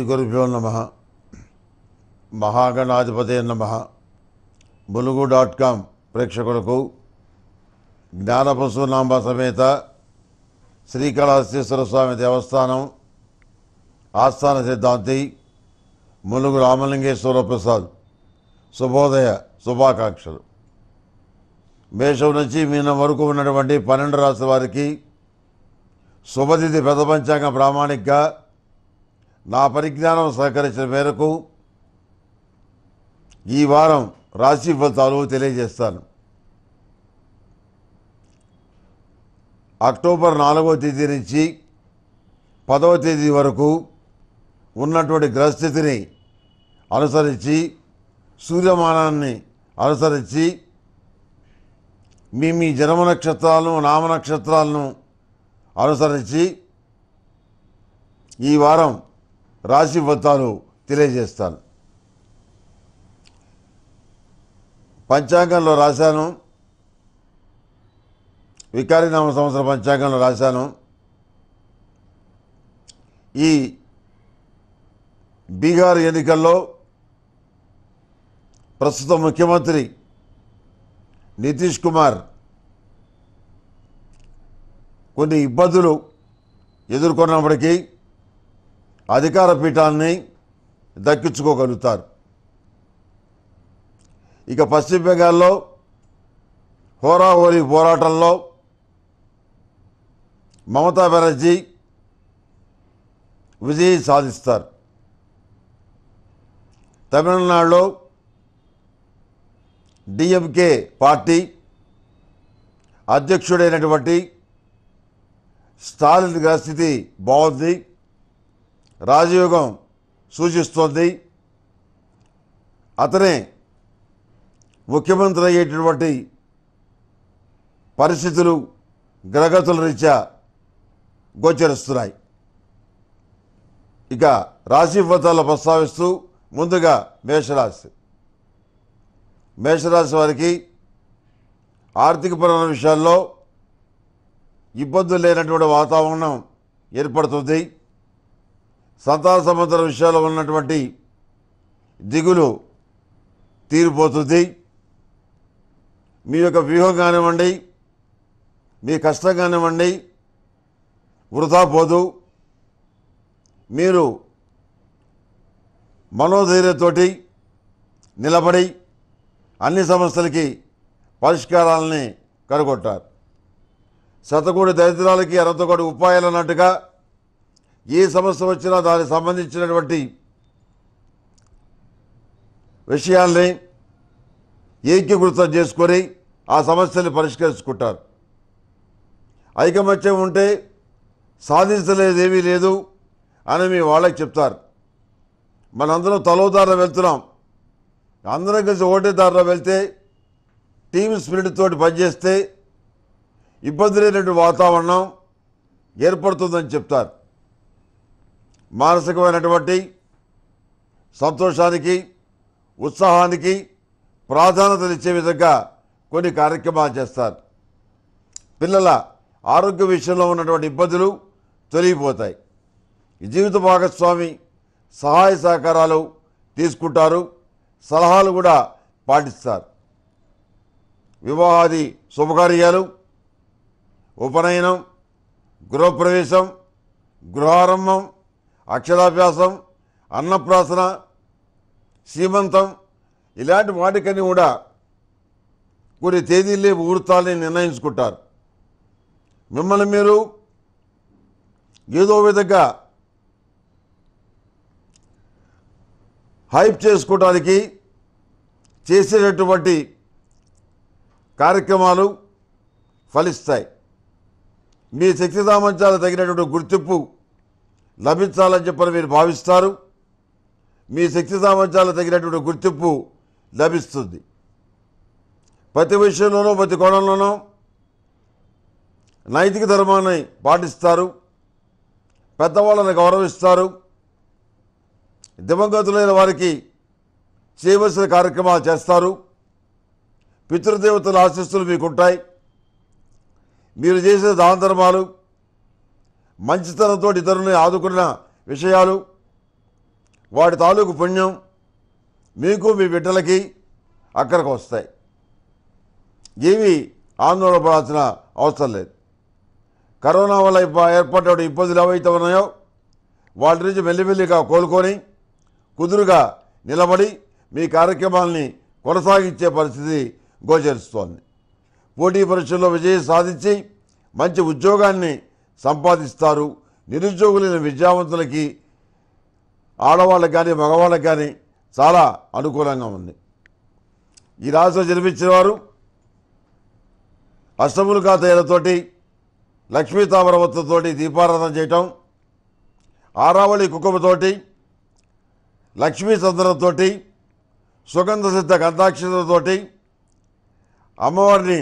శ్రీగురుభ్యో నమ మహాగణాధిపతే నమ బులుగు డాట్ కామ్ ప్రేక్షకులకు జ్ఞానపశునాంబ సమేత శ్రీకాళహస్తీశ్వర స్వామి దేవస్థానం ఆస్థాన సిద్ధాంతి ములుగు రామలింగేశ్వర ప్రసాద్ శుభోదయ శుభాకాంక్షలు మేషం నుంచి మీనం వరకు ఉన్నటువంటి పన్నెండు రాశుల వారికి శుభతిథి పెద్ద పంచాంగ ప్రామాణికగా నా పరిజ్ఞానం సహకరించిన మేరకు ఈ వారం రాశి ఫలితాలు తెలియజేస్తాను అక్టోబర్ నాలుగవ తేదీ నుంచి పదవ తేదీ వరకు ఉన్నటువంటి గ్రహస్థితిని అనుసరించి సూర్యమానాన్ని అనుసరించి మీ మీ జన్మ నక్షత్రాలను నామనక్షత్రాలను అనుసరించి ఈ వారం రాశి ఫలితాలు తెలియజేస్తాను పంచాంగంలో రాశాను వికారినామ సంవత్సర పంచాంగంలో రాశాను ఈ బీహార్ ఎన్నికల్లో ప్రస్తుత ముఖ్యమంత్రి నితీష్ కుమార్ కొన్ని ఇబ్బందులు ఎదుర్కొన్నప్పటికీ అధికార పీఠాన్ని దక్కించుకోగలుగుతారు ఇక పశ్చిమ బెంగాల్లో హోరాహోరీ పోరాటంలో మమతా బెనర్జీ విజయం సాధిస్తారు తమిళనాడులో డిఎంకే పార్టీ అధ్యక్షుడైనటువంటి స్టాలిన్ గారి స్థితి బాగుంది రాజయోగం సూచిస్తోంది అతనే ముఖ్యమంత్రి అయ్యేటటువంటి పరిస్థితులు గ్రగతుల రీత్యా గోచరిస్తున్నాయి ఇక రాశి ఫలితాలు ప్రస్తావిస్తూ ముందుగా మేషరాశి మేషరాశి వారికి పరమైన విషయాల్లో ఇబ్బందులు లేనటువంటి వాతావరణం ఏర్పడుతుంది సంతాన సంబంధాల విషయాల్లో ఉన్నటువంటి దిగులు తీరిపోతుంది మీ యొక్క వ్యూహం కానివ్వండి మీ కష్టం కానివ్వండి వృధా పోదు మీరు మనోధైర్యంతో నిలబడి అన్ని సమస్యలకి పరిష్కారాలని కనుగొట్టారు శతకూడి దరిద్రాలకి అనంతకోటి ఉపాయాలు అన్నట్టుగా ఏ సమస్య వచ్చినా దానికి సంబంధించినటువంటి విషయాల్ని ఏకీకృతం చేసుకొని ఆ సమస్యని పరిష్కరించుకుంటారు ఐకమత్యం ఉంటే సాధించలేదు ఏమీ లేదు అని మీ వాళ్ళకి చెప్తారు మనందరం తలవుదారులు వెళ్తున్నాం అందరం కలిసి ఓటేదారులు దారిలో వెళ్తే టీమ్ స్పిరిట్ తోటి పనిచేస్తే ఇబ్బంది లేనటువంటి వాతావరణం ఏర్పడుతుందని చెప్తారు మానసికమైనటువంటి సంతోషానికి ఉత్సాహానికి ప్రాధాన్యతనిచ్చే విధంగా కొన్ని కార్యక్రమాలు చేస్తారు పిల్లల ఆరోగ్య విషయంలో ఉన్నటువంటి ఇబ్బందులు తొలగిపోతాయి జీవిత భాగస్వామి సహాయ సహకారాలు తీసుకుంటారు సలహాలు కూడా పాటిస్తారు వివాహాది శుభకార్యాలు ఉపనయనం గృహప్రవేశం గృహారంభం అక్షరాభ్యాసం అన్నప్రాసన సీమంతం ఇలాంటి వాటికని కూడా కొన్ని తేదీలే ముహూర్తాలని నిర్ణయించుకుంటారు మిమ్మల్ని మీరు ఏదో విధంగా హైప్ చేసుకోవడానికి చేసేటటువంటి కార్యక్రమాలు ఫలిస్తాయి మీ శక్తి సామర్థ్యాలు తగినటువంటి గుర్తింపు లభించాలని చెప్పని మీరు భావిస్తారు మీ శక్తి సామర్థ్యాలు తగినటువంటి గుర్తింపు లభిస్తుంది ప్రతి విషయంలోనూ ప్రతి కోణంలోనూ నైతిక ధర్మాన్ని పాటిస్తారు పెద్దవాళ్ళని గౌరవిస్తారు దివంగతులైన వారికి చేయవలసిన కార్యక్రమాలు చేస్తారు పితృదేవతల ఆశీస్సులు మీకుంటాయి మీరు చేసిన దాన ధర్మాలు మంచితనంతో ఇతరులని ఆదుకున్న విషయాలు వాటి తాలూకు పుణ్యం మీకు మీ బిడ్డలకి అక్కడికి వస్తాయి ఏవి ఆందోళన అవసరం లేదు కరోనా వల్ల ఏర్పడ్డ ఇబ్బందులు ఏవైతే ఉన్నాయో వాటి నుంచి మెల్లిమెల్లిగా కోలుకొని కుదురుగా నిలబడి మీ కార్యక్రమాల్ని కొనసాగించే పరిస్థితి గోచరిస్తోంది పోటీ పరీక్షల్లో విజయం సాధించి మంచి ఉద్యోగాన్ని సంపాదిస్తారు నిరుద్యోగులైన విద్యావంతులకి ఆడవాళ్ళకి కానీ మగవాళ్ళకి కానీ చాలా అనుకూలంగా ఉంది ఈ రాశిలో జన్మించిన వారు అష్టములు కాతయ్యలతోటి లక్ష్మీ తామరవత్తతోటి దీపారాధన చేయటం ఆరావళి కుక్కమతోటి లక్ష్మీ చంద్రంతోటి సుగంధ సిద్ధ గంధాక్షతతోటి అమ్మవారిని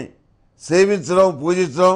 సేవించడం పూజించడం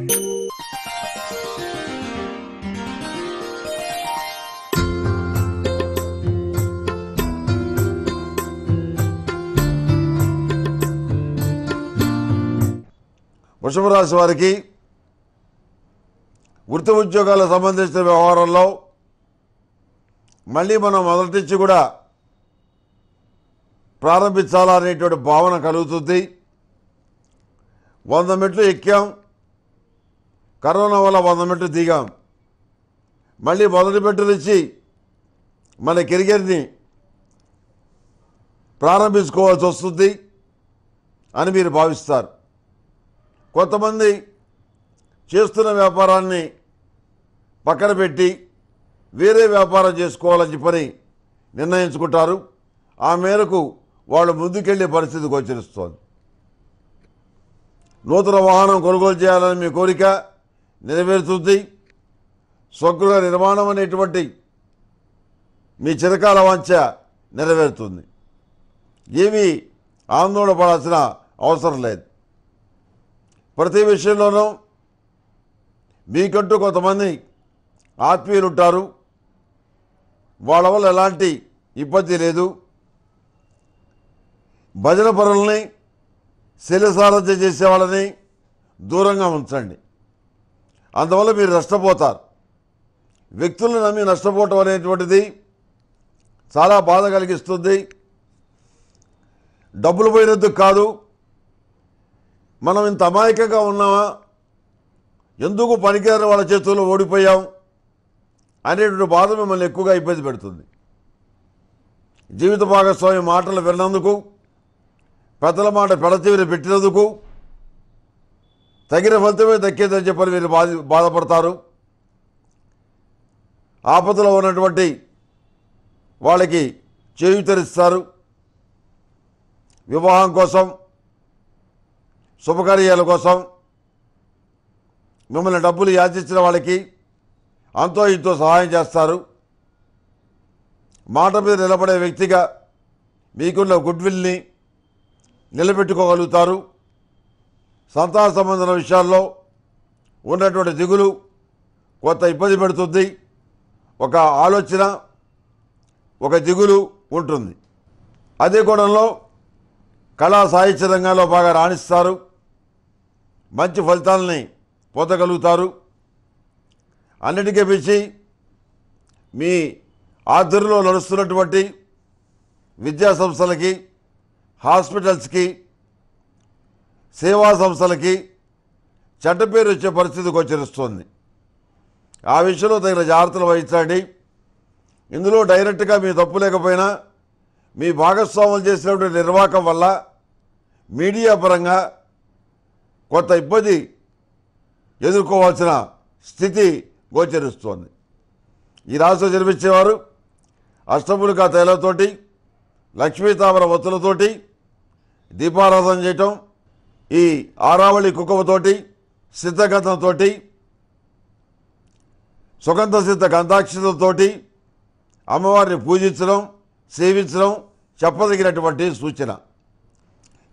వృషభ రాశి వారికి వృత్తి ఉద్యోగాలకు సంబంధించిన వ్యవహారంలో మళ్ళీ మనం మొదటిచ్చి కూడా ప్రారంభించాలనేటువంటి భావన కలుగుతుంది వంద మెట్లు ఎక్కాం కరోనా వల్ల వంద మెట్లు దిగాం మళ్ళీ మొదటి మెట్టు నుంచి మన కెరియర్ని ప్రారంభించుకోవాల్సి వస్తుంది అని మీరు భావిస్తారు కొంతమంది చేస్తున్న వ్యాపారాన్ని పక్కన పెట్టి వేరే వ్యాపారం చేసుకోవాలని చెప్పని నిర్ణయించుకుంటారు ఆ మేరకు వాళ్ళు ముందుకెళ్లే పరిస్థితి గోచరిస్తోంది నూతన వాహనం కొనుగోలు చేయాలని మీ కోరిక నెరవేరుతుంది స్వగృహ నిర్మాణం అనేటువంటి మీ చిరకాల వంచ నెరవేరుతుంది ఏమీ ఆందోళన పడాల్సిన అవసరం లేదు ప్రతి విషయంలోనూ మీకంటూ కొంతమంది ఆత్మీయులు ఉంటారు వాళ్ళ వల్ల ఎలాంటి ఇబ్బంది లేదు భజన పనులని శైలసారథ్యం చేసే వాళ్ళని దూరంగా ఉంచండి అందువల్ల మీరు నష్టపోతారు వ్యక్తులను నమ్మి నష్టపోవటం అనేటువంటిది చాలా బాధ కలిగిస్తుంది డబ్బులు పోయినందుకు కాదు మనం ఇంత అమాయకంగా ఉన్నామా ఎందుకు పనికిరాని వాళ్ళ చేతుల్లో ఓడిపోయాం అనేటువంటి బాధ మిమ్మల్ని ఎక్కువగా ఇబ్బంది పెడుతుంది జీవిత భాగస్వామి మాటలు విన్నందుకు పెద్దల మాట పెడతీవిని పెట్టినందుకు తగిన ఫలితమే దక్కేదని చెప్పని వీరు బాధ బాధపడతారు ఆపదలో ఉన్నటువంటి వాళ్ళకి చేయుతరిస్తారు వివాహం కోసం శుభకార్యాల కోసం మిమ్మల్ని డబ్బులు యాచించిన వాళ్ళకి అంతో ఇంతో సహాయం చేస్తారు మాట మీద నిలబడే వ్యక్తిగా మీకున్న గుడ్విల్ని నిలబెట్టుకోగలుగుతారు సంతాన సంబంధం విషయాల్లో ఉన్నటువంటి దిగులు కొంత ఇబ్బంది పెడుతుంది ఒక ఆలోచన ఒక దిగులు ఉంటుంది అదే కోణంలో కళా సాహిత్య రంగంలో బాగా రాణిస్తారు మంచి ఫలితాలని పొందగలుగుతారు అన్నిటికీ మించి మీ ఆధ్వర్యంలో నడుస్తున్నటువంటి విద్యా సంస్థలకి హాస్పిటల్స్కి సేవా సంస్థలకి చెడ్డ పేరు వచ్చే పరిస్థితి గోచరిస్తుంది ఆ విషయంలో తగిన జాగ్రత్తలు వహించండి ఇందులో డైరెక్ట్గా మీ తప్పు లేకపోయినా మీ భాగస్వాములు చేసినటువంటి నిర్వాహకం వల్ల మీడియా పరంగా కొత్త ఇబ్బంది ఎదుర్కోవాల్సిన స్థితి గోచరిస్తోంది ఈ రాశిలో జన్మించేవారు కా తైలతోటి లక్ష్మీతామర వత్తులతోటి దీపారాధన చేయటం ఈ ఆరావళి కుక్కవతోటి సిద్ధగంధంతో సుగంధ సిద్ధ గంధాక్షతతోటి అమ్మవారిని పూజించడం సేవించడం చెప్పదగినటువంటి సూచన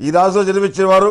ఈ రాశిలో జన్మించిన వారు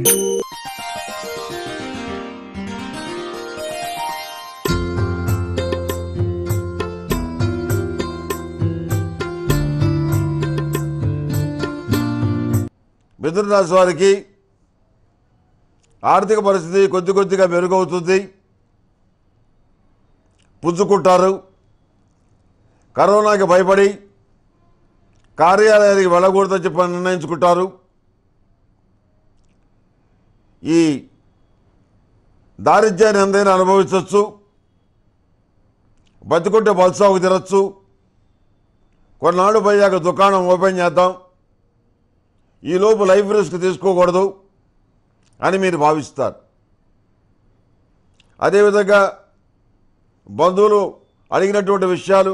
మిథునరాశి వారికి ఆర్థిక పరిస్థితి కొద్ది కొద్దిగా మెరుగవుతుంది పుంజుకుంటారు కరోనాకి భయపడి కార్యాలయానికి వెళ్ళకూడదని చెప్పి నిర్ణయించుకుంటారు ఈ దారిద్ర్యాన్ని ఎంతైనా అనుభవించవచ్చు బతుకుంటే బల్సాగు తినచ్చు కొన్నాళ్ళు పోయాక దుకాణం ఓపెన్ చేద్దాం ఈలోపు లైఫ్ రిస్క్ తీసుకోకూడదు అని మీరు భావిస్తారు అదేవిధంగా బంధువులు అడిగినటువంటి విషయాలు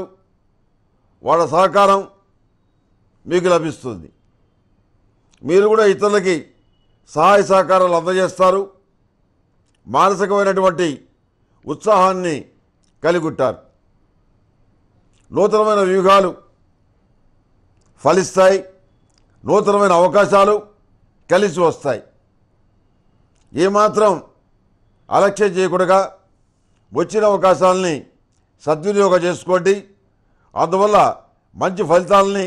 వాళ్ళ సహకారం మీకు లభిస్తుంది మీరు కూడా ఇతరులకి సహాయ సహకారాలు అందజేస్తారు మానసికమైనటువంటి ఉత్సాహాన్ని కలిగుంటారు నూతనమైన వ్యూహాలు ఫలిస్తాయి నూతనమైన అవకాశాలు కలిసి వస్తాయి ఏమాత్రం అలక్ష్యం చేయకుండా వచ్చిన అవకాశాలని సద్వినియోగం చేసుకోండి అందువల్ల మంచి ఫలితాలని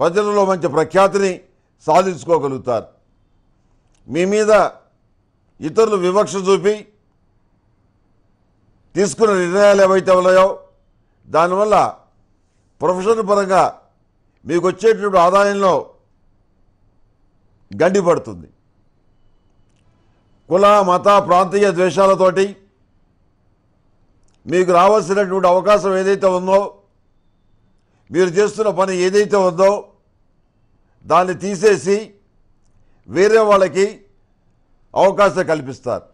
ప్రజలలో మంచి ప్రఖ్యాతిని సాధించుకోగలుగుతారు మీ మీద ఇతరులు వివక్ష చూపి తీసుకున్న నిర్ణయాలు ఏవైతే ఉన్నాయో దానివల్ల ప్రొఫెషన్ పరంగా మీకు వచ్చేటువంటి ఆదాయంలో గండిపడుతుంది కుల మత ప్రాంతీయ ద్వేషాలతోటి మీకు రావాల్సినటువంటి అవకాశం ఏదైతే ఉందో మీరు చేస్తున్న పని ఏదైతే ఉందో దాన్ని తీసేసి వేరే వాళ్ళకి అవకాశం కల్పిస్తారు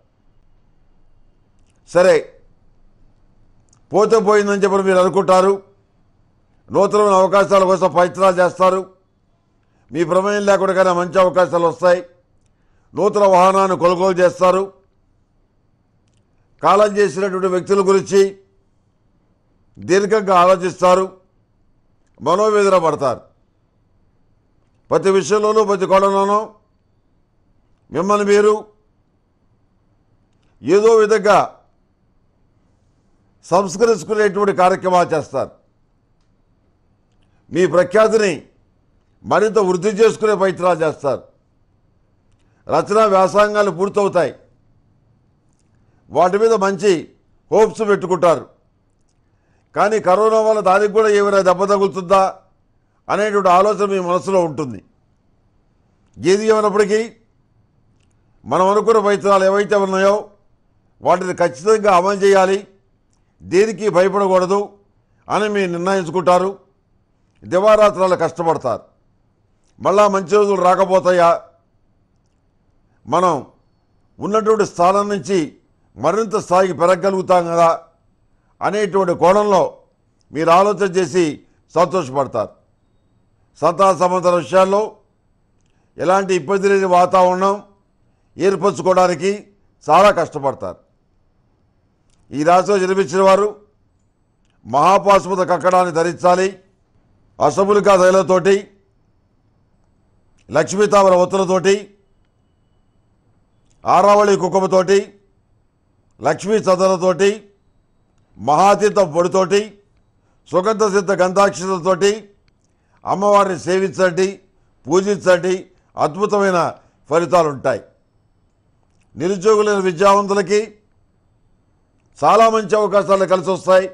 సరే పోతే పోయిందని చెప్పి మీరు అనుకుంటారు నూతనమైన అవకాశాల కోసం ప్రయత్నాలు చేస్తారు మీ ప్రమేయం లేకుండా మంచి అవకాశాలు వస్తాయి నూతన వాహనాన్ని కొనుగోలు చేస్తారు కాలం చేసినటువంటి వ్యక్తుల గురించి దీర్ఘంగా ఆలోచిస్తారు మనోవేదన పడతారు ప్రతి విషయంలోనూ ప్రతి కోణంలోనూ మిమ్మల్ని మీరు ఏదో విధంగా సంస్కరించుకునేటువంటి కార్యక్రమాలు చేస్తారు మీ ప్రఖ్యాతిని మరింత వృద్ధి చేసుకునే ప్రయత్నాలు చేస్తారు రచనా వ్యాసాంగాలు పూర్తవుతాయి వాటి మీద మంచి హోప్స్ పెట్టుకుంటారు కానీ కరోనా వల్ల దానికి కూడా ఏమైనా దెబ్బ తగులుతుందా అనేటువంటి ఆలోచన మీ మనసులో ఉంటుంది ఏది ఏమైనప్పటికీ మనం అనుకున్న ప్రయత్నాలు ఏవైతే ఉన్నాయో వాటిని ఖచ్చితంగా అమలు చేయాలి దేనికి భయపడకూడదు అని మీరు నిర్ణయించుకుంటారు దివారాత్రాలు కష్టపడతారు మళ్ళా మంచి రోజులు రాకపోతాయా మనం ఉన్నటువంటి స్థానం నుంచి మరింత స్థాయికి పెరగలుగుతాం కదా అనేటువంటి కోణంలో మీరు ఆలోచన చేసి సంతోషపడతారు సంతా సంబంధాల విషయాల్లో ఎలాంటి ఇబ్బంది లేని వాతావరణం ఏర్పరచుకోవడానికి చాలా కష్టపడతారు ఈ రాశిలో జన్మించిన వారు మహాపాశుపత కక్కడాన్ని ధరించాలి అసములికా తైలతోటి లక్ష్మీతామర ఉత్తరతోటి ఆరావళి కుక్కమతోటి లక్ష్మీ చదరతోటి మహాతీర్థం పొడితోటి సుగంధ సిద్ధ గంధాక్షతతోటి అమ్మవారిని సేవించండి పూజించండి అద్భుతమైన ఫలితాలు ఉంటాయి నిరుద్యోగులైన విద్యావంతులకి చాలా మంచి అవకాశాలు కలిసి వస్తాయి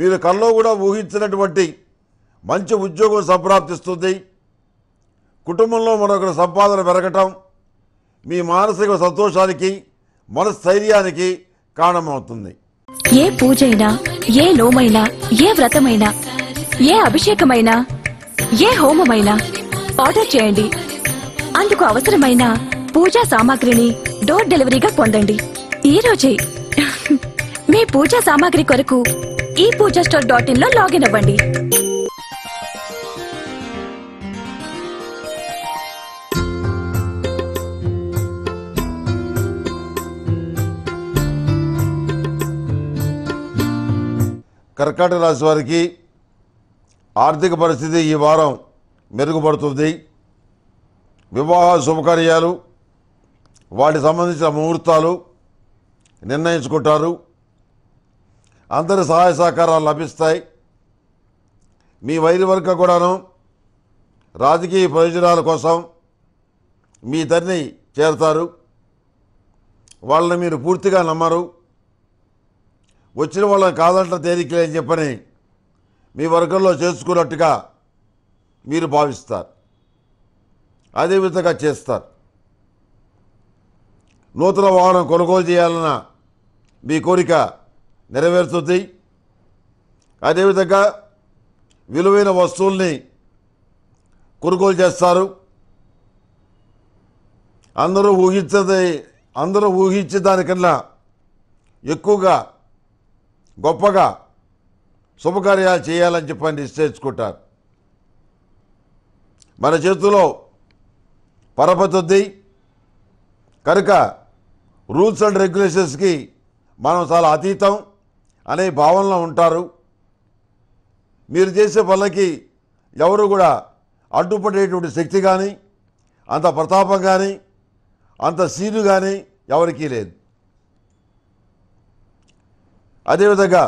మీరు కళ్ళలో కూడా ఊహించినటువంటి మంచి ఉద్యోగం సంప్రాప్తిస్తుంది కుటుంబంలో మరొకరి సంపాదన పెరగటం మీ మానసిక సంతోషానికి మనస్థైర్యానికి కారణమవుతుంది ఏ పూజైనా ఏ నోమైనా ఏ వ్రతమైనా ఏ అభిషేకమైనా ఏ హోమమైనా ఆర్డర్ చేయండి అందుకు అవసరమైన పూజా సామాగ్రిని డోర్ డెలివరీగా పొందండి ఈ రోజే మీ పూజా సామాగ్రి కొరకు ఈ పూజా స్టోర్ డాట్ ఇన్ లో లాగిన్ అవ్వండి కర్కాటక రాశి వారికి ఆర్థిక పరిస్థితి ఈ వారం మెరుగుపడుతుంది వివాహ శుభకార్యాలు వాటికి సంబంధించిన ముహూర్తాలు నిర్ణయించుకుంటారు అందరి సహాయ సహకారాలు లభిస్తాయి మీ వైరి వర్గ కూడాను రాజకీయ ప్రయోజనాల కోసం మీ తండ్రి చేరతారు వాళ్ళని మీరు పూర్తిగా నమ్మరు వచ్చిన వాళ్ళని కాదంట తేలికలే అని చెప్పని మీ వర్గంలో చేసుకున్నట్టుగా మీరు భావిస్తారు అదేవిధంగా చేస్తారు నూతన వాహనం కొనుగోలు చేయాలన్న మీ కోరిక నెరవేరుతుంది అదేవిధంగా విలువైన వస్తువుల్ని కొనుగోలు చేస్తారు అందరూ ఊహించదే అందరూ ఊహించే దానికన్నా ఎక్కువగా గొప్పగా శుభకార్యాలు చేయాలని చెప్పని నిశ్చయించుకుంటారు మన చేతిలో పరపతి ఉంది కనుక రూల్స్ అండ్ రెగ్యులేషన్స్కి మనం చాలా అతీతం అనే భావనలో ఉంటారు మీరు చేసే పనులకి ఎవరు కూడా అడ్డుపడేటువంటి శక్తి కానీ అంత ప్రతాపం కానీ అంత సీను కానీ ఎవరికీ లేదు అదేవిధంగా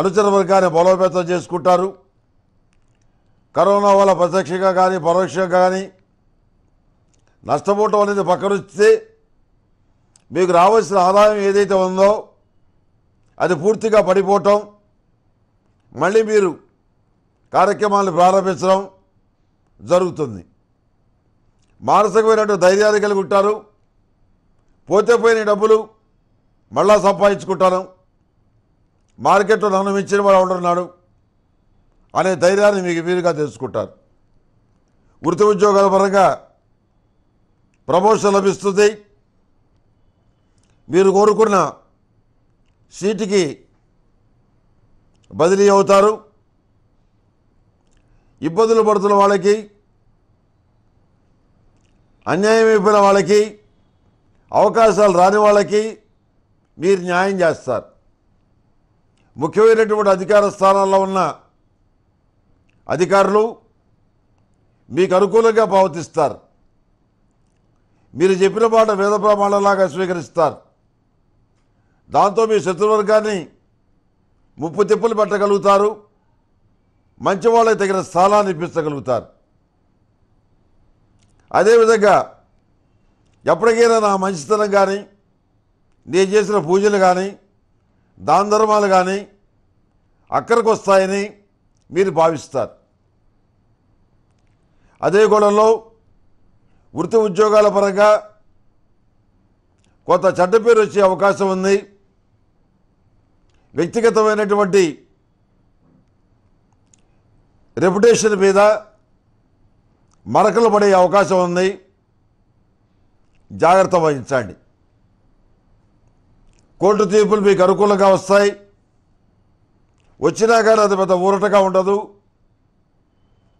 అనుచర వర్గాన్ని బలోపేతం చేసుకుంటారు కరోనా వల్ల ప్రత్యక్షంగా కానీ పరోక్షంగా కానీ నష్టపోవటం అనేది పక్కనొచ్చితే మీకు రావాల్సిన ఆదాయం ఏదైతే ఉందో అది పూర్తిగా పడిపోవటం మళ్ళీ మీరు కార్యక్రమాలను ప్రారంభించడం జరుగుతుంది మానసికమైనటువంటి ధైర్యాన్ని కలిగి ఉంటారు పోతే పోయిన డబ్బులు మళ్ళా సంపాదించుకుంటారు మార్కెట్లో నన్ను మించిన వాడు ఎవడున్నాడు అనే ధైర్యాన్ని మీకు వీరుగా తెలుసుకుంటారు వృత్తి ఉద్యోగాల పరంగా ప్రమోషన్ లభిస్తుంది మీరు కోరుకున్న సీటుకి బదిలీ అవుతారు ఇబ్బందులు పడుతున్న వాళ్ళకి అన్యాయం అయిపోయిన వాళ్ళకి అవకాశాలు రాని వాళ్ళకి మీరు న్యాయం చేస్తారు ముఖ్యమైనటువంటి అధికార స్థానాల్లో ఉన్న అధికారులు మీకు అనుకూలంగా పావతిస్తారు మీరు చెప్పిన మాట వేద ప్రమాణంలాగా స్వీకరిస్తారు దాంతో మీ శత్రువర్గాన్ని ముప్పు తిప్పులు పెట్టగలుగుతారు మంచి వాళ్ళకి తగిన స్థానాన్ని ఇప్పించగలుగుతారు అదేవిధంగా ఎప్పటికైనా నా మంచితనం కానీ నేను చేసిన పూజలు కానీ దాన ధర్మాలు కానీ అక్కడికి వస్తాయని మీరు భావిస్తారు అదే గోళంలో వృత్తి ఉద్యోగాల పరంగా కొంత చెడ్డ పేరు వచ్చే అవకాశం ఉంది వ్యక్తిగతమైనటువంటి రెప్యుటేషన్ మీద మరకలు పడే అవకాశం ఉంది జాగ్రత్త వహించండి కోర్టు తీర్పులు మీకు అనుకూలంగా వస్తాయి వచ్చినా కానీ అది పెద్ద ఊరటగా ఉండదు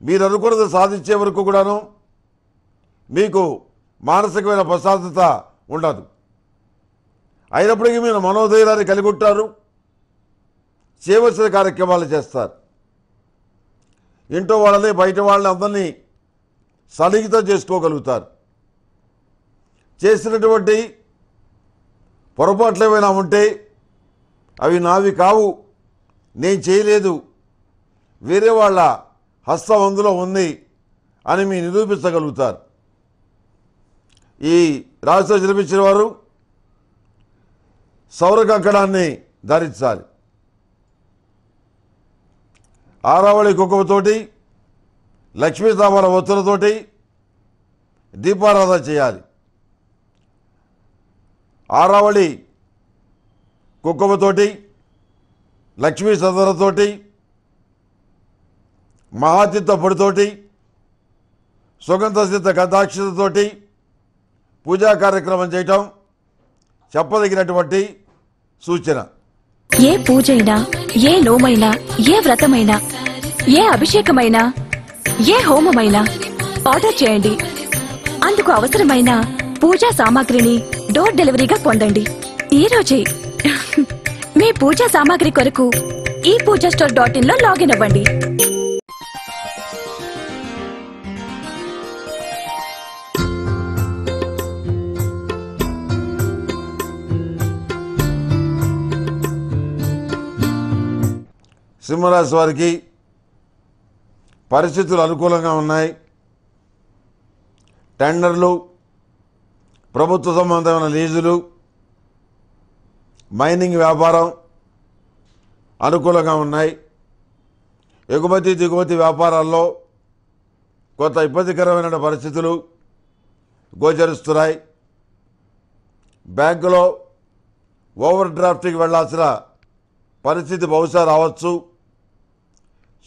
మీరు అనుకున్నది సాధించే వరకు కూడాను మీకు మానసికమైన ప్రశాంతత ఉండదు అయినప్పటికీ మీరు మనోధైర్యాన్ని కలిగి ఉంటారు చేయవలసిన కార్యక్రమాలు చేస్తారు ఇంట్లో వాళ్ళని బయట వాళ్ళని అందరినీ సన్నిహితం చేసుకోగలుగుతారు చేసినటువంటి పొరపాట్లు ఏమైనా ఉంటే అవి నావి కావు నేను చేయలేదు వేరే వాళ్ళ హస్తం అందులో ఉంది అని మీరు నిరూపించగలుగుతారు ఈ రాష్ట్రం నిర్మించిన వారు సౌర కంకణాన్ని ధరించాలి ఆరావళి కుంకుమతోటి లక్ష్మీతామర వత్తులతోటి దీపారాధన చేయాలి ఆరావళి కుక్కుమతోటి లక్ష్మీ సదరతోటి మహాతిత్త పొడితోటి సుగంధ సిద్ధ గంధాక్షతతోటి పూజా కార్యక్రమం చేయటం చెప్పదగినటువంటి సూచన ఏ పూజైనా ఏ లోమైనా ఏ వ్రతమైనా ఏ అభిషేకమైనా ఏ హోమమైనా ఆర్డర్ చేయండి అందుకు అవసరమైన పూజా సామాగ్రిని డోర్ డెలివరీగా పొందండి ఈ రోజే మీ పూజా సామాగ్రి కొరకు ఈ పూజా స్టోర్ డాట్ ఇన్ లో లాగిన్ అవ్వండి సింహరాశి వారికి పరిస్థితులు అనుకూలంగా ఉన్నాయి టెండర్లు ప్రభుత్వ సంబంధమైన లీజులు మైనింగ్ వ్యాపారం అనుకూలంగా ఉన్నాయి ఎగుమతి దిగుమతి వ్యాపారాల్లో కొంత ఇబ్బందికరమైన పరిస్థితులు గోచరిస్తున్నాయి బ్యాంకులో ఓవర్ డ్రాఫ్ట్కి వెళ్లాల్సిన పరిస్థితి బహుశా రావచ్చు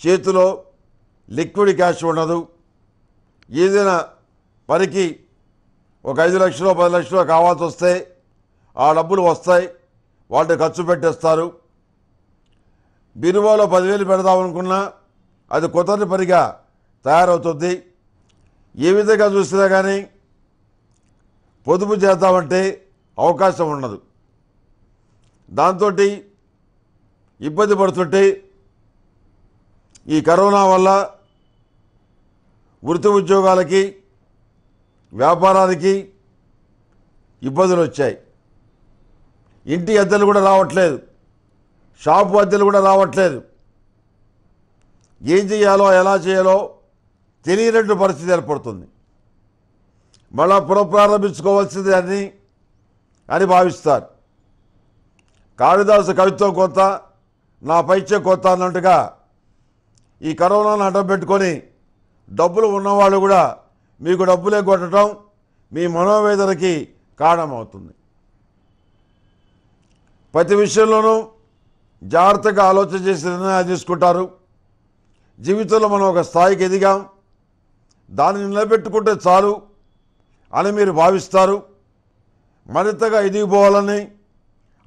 చేతిలో లిక్విడ్ క్యాష్ ఉండదు ఏదైనా పనికి ఒక ఐదు లక్షలు పది లక్షలు కావాల్సి వస్తే ఆ డబ్బులు వస్తాయి వాటిని ఖర్చు పెట్టేస్తారు బీరువాలో పదివేలు పెడదామనుకున్నా అది కుదరని పనిగా తయారవుతుంది ఏ విధంగా చూసినా కానీ పొదుపు చేద్దామంటే అవకాశం ఉండదు దాంతో ఇబ్బంది పడుతుంటే ఈ కరోనా వల్ల వృత్తి ఉద్యోగాలకి వ్యాపారానికి ఇబ్బందులు వచ్చాయి ఇంటి అద్దెలు కూడా రావట్లేదు షాపు అద్దెలు కూడా రావట్లేదు ఏం చేయాలో ఎలా చేయాలో తెలియనట్టు పరిస్థితి ఏర్పడుతుంది మళ్ళా పునఃప్రారంభించుకోవాల్సింది అని అని భావిస్తారు కాళిదాసు కవిత్వం కొత్త నా పైచే కొత్త అన్నట్టుగా ఈ కరోనాను అడ్డం పెట్టుకొని డబ్బులు ఉన్నవాళ్ళు కూడా మీకు డబ్బులే కొట్టడం మీ మనోవేదనకి కారణమవుతుంది ప్రతి విషయంలోనూ జాగ్రత్తగా ఆలోచన చేసి నిర్ణయాలు తీసుకుంటారు జీవితంలో మనం ఒక స్థాయికి ఎదిగాం దానిని నిలబెట్టుకుంటే చాలు అని మీరు భావిస్తారు మరింతగా ఎదిగిపోవాలని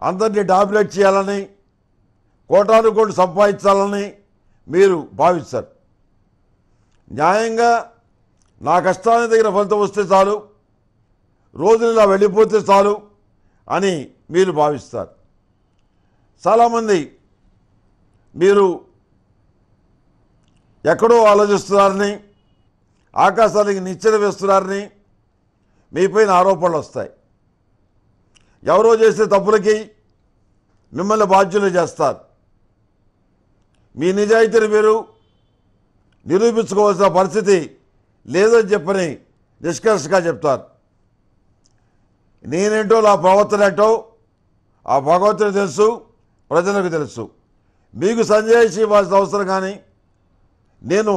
అందరినీ డామినేట్ చేయాలని కోటాను సంపాదించాలని మీరు భావిస్తారు న్యాయంగా నా కష్టానికి తగిన ఫలితం వస్తే చాలు రోజులు ఇలా వెళ్ళిపోతే చాలు అని మీరు భావిస్తారు చాలామంది మీరు ఎక్కడో ఆలోచిస్తున్నారని ఆకాశానికి నిచ్చెన వేస్తున్నారని మీపైన ఆరోపణలు వస్తాయి ఎవరో చేసే తప్పులకి మిమ్మల్ని బాధ్యులు చేస్తారు మీ నిజాయితీని మీరు నిరూపించుకోవాల్సిన పరిస్థితి లేదని చెప్పని నిష్కర్షగా చెప్తారు నేనేంటో నా ప్రవర్తన ఏంటో ఆ భగవంతుని తెలుసు ప్రజలకు తెలుసు మీకు సంజాయిషి ఇవ్వాల్సిన అవసరం కానీ నేను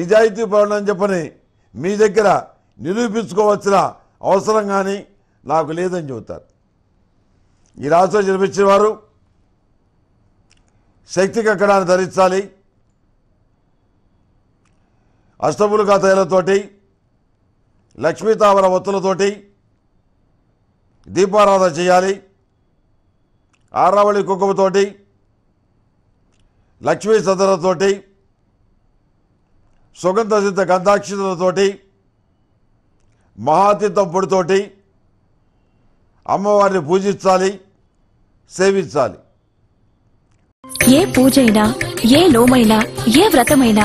నిజాయితీ పడనని చెప్పని మీ దగ్గర నిరూపించుకోవాల్సిన అవసరం కానీ నాకు లేదని చెబుతారు ఈ రాష్ట్రం జన్మించిన వారు శక్తికి ధరించాలి అష్టములుగా తైలతోటి లక్ష్మీతామర ఒత్తులతోటి దీపారాధన చేయాలి ఆరావళి కుంకుమతోటి లక్ష్మీ సదనతోటి సుగంధ సిద్ధ గంధాక్షతలతోటి మహాతీర్థం పొడితోటి అమ్మవారిని పూజించాలి సేవించాలి ఏ పూజైనా ఏ లోమైనా ఏ వ్రతమైనా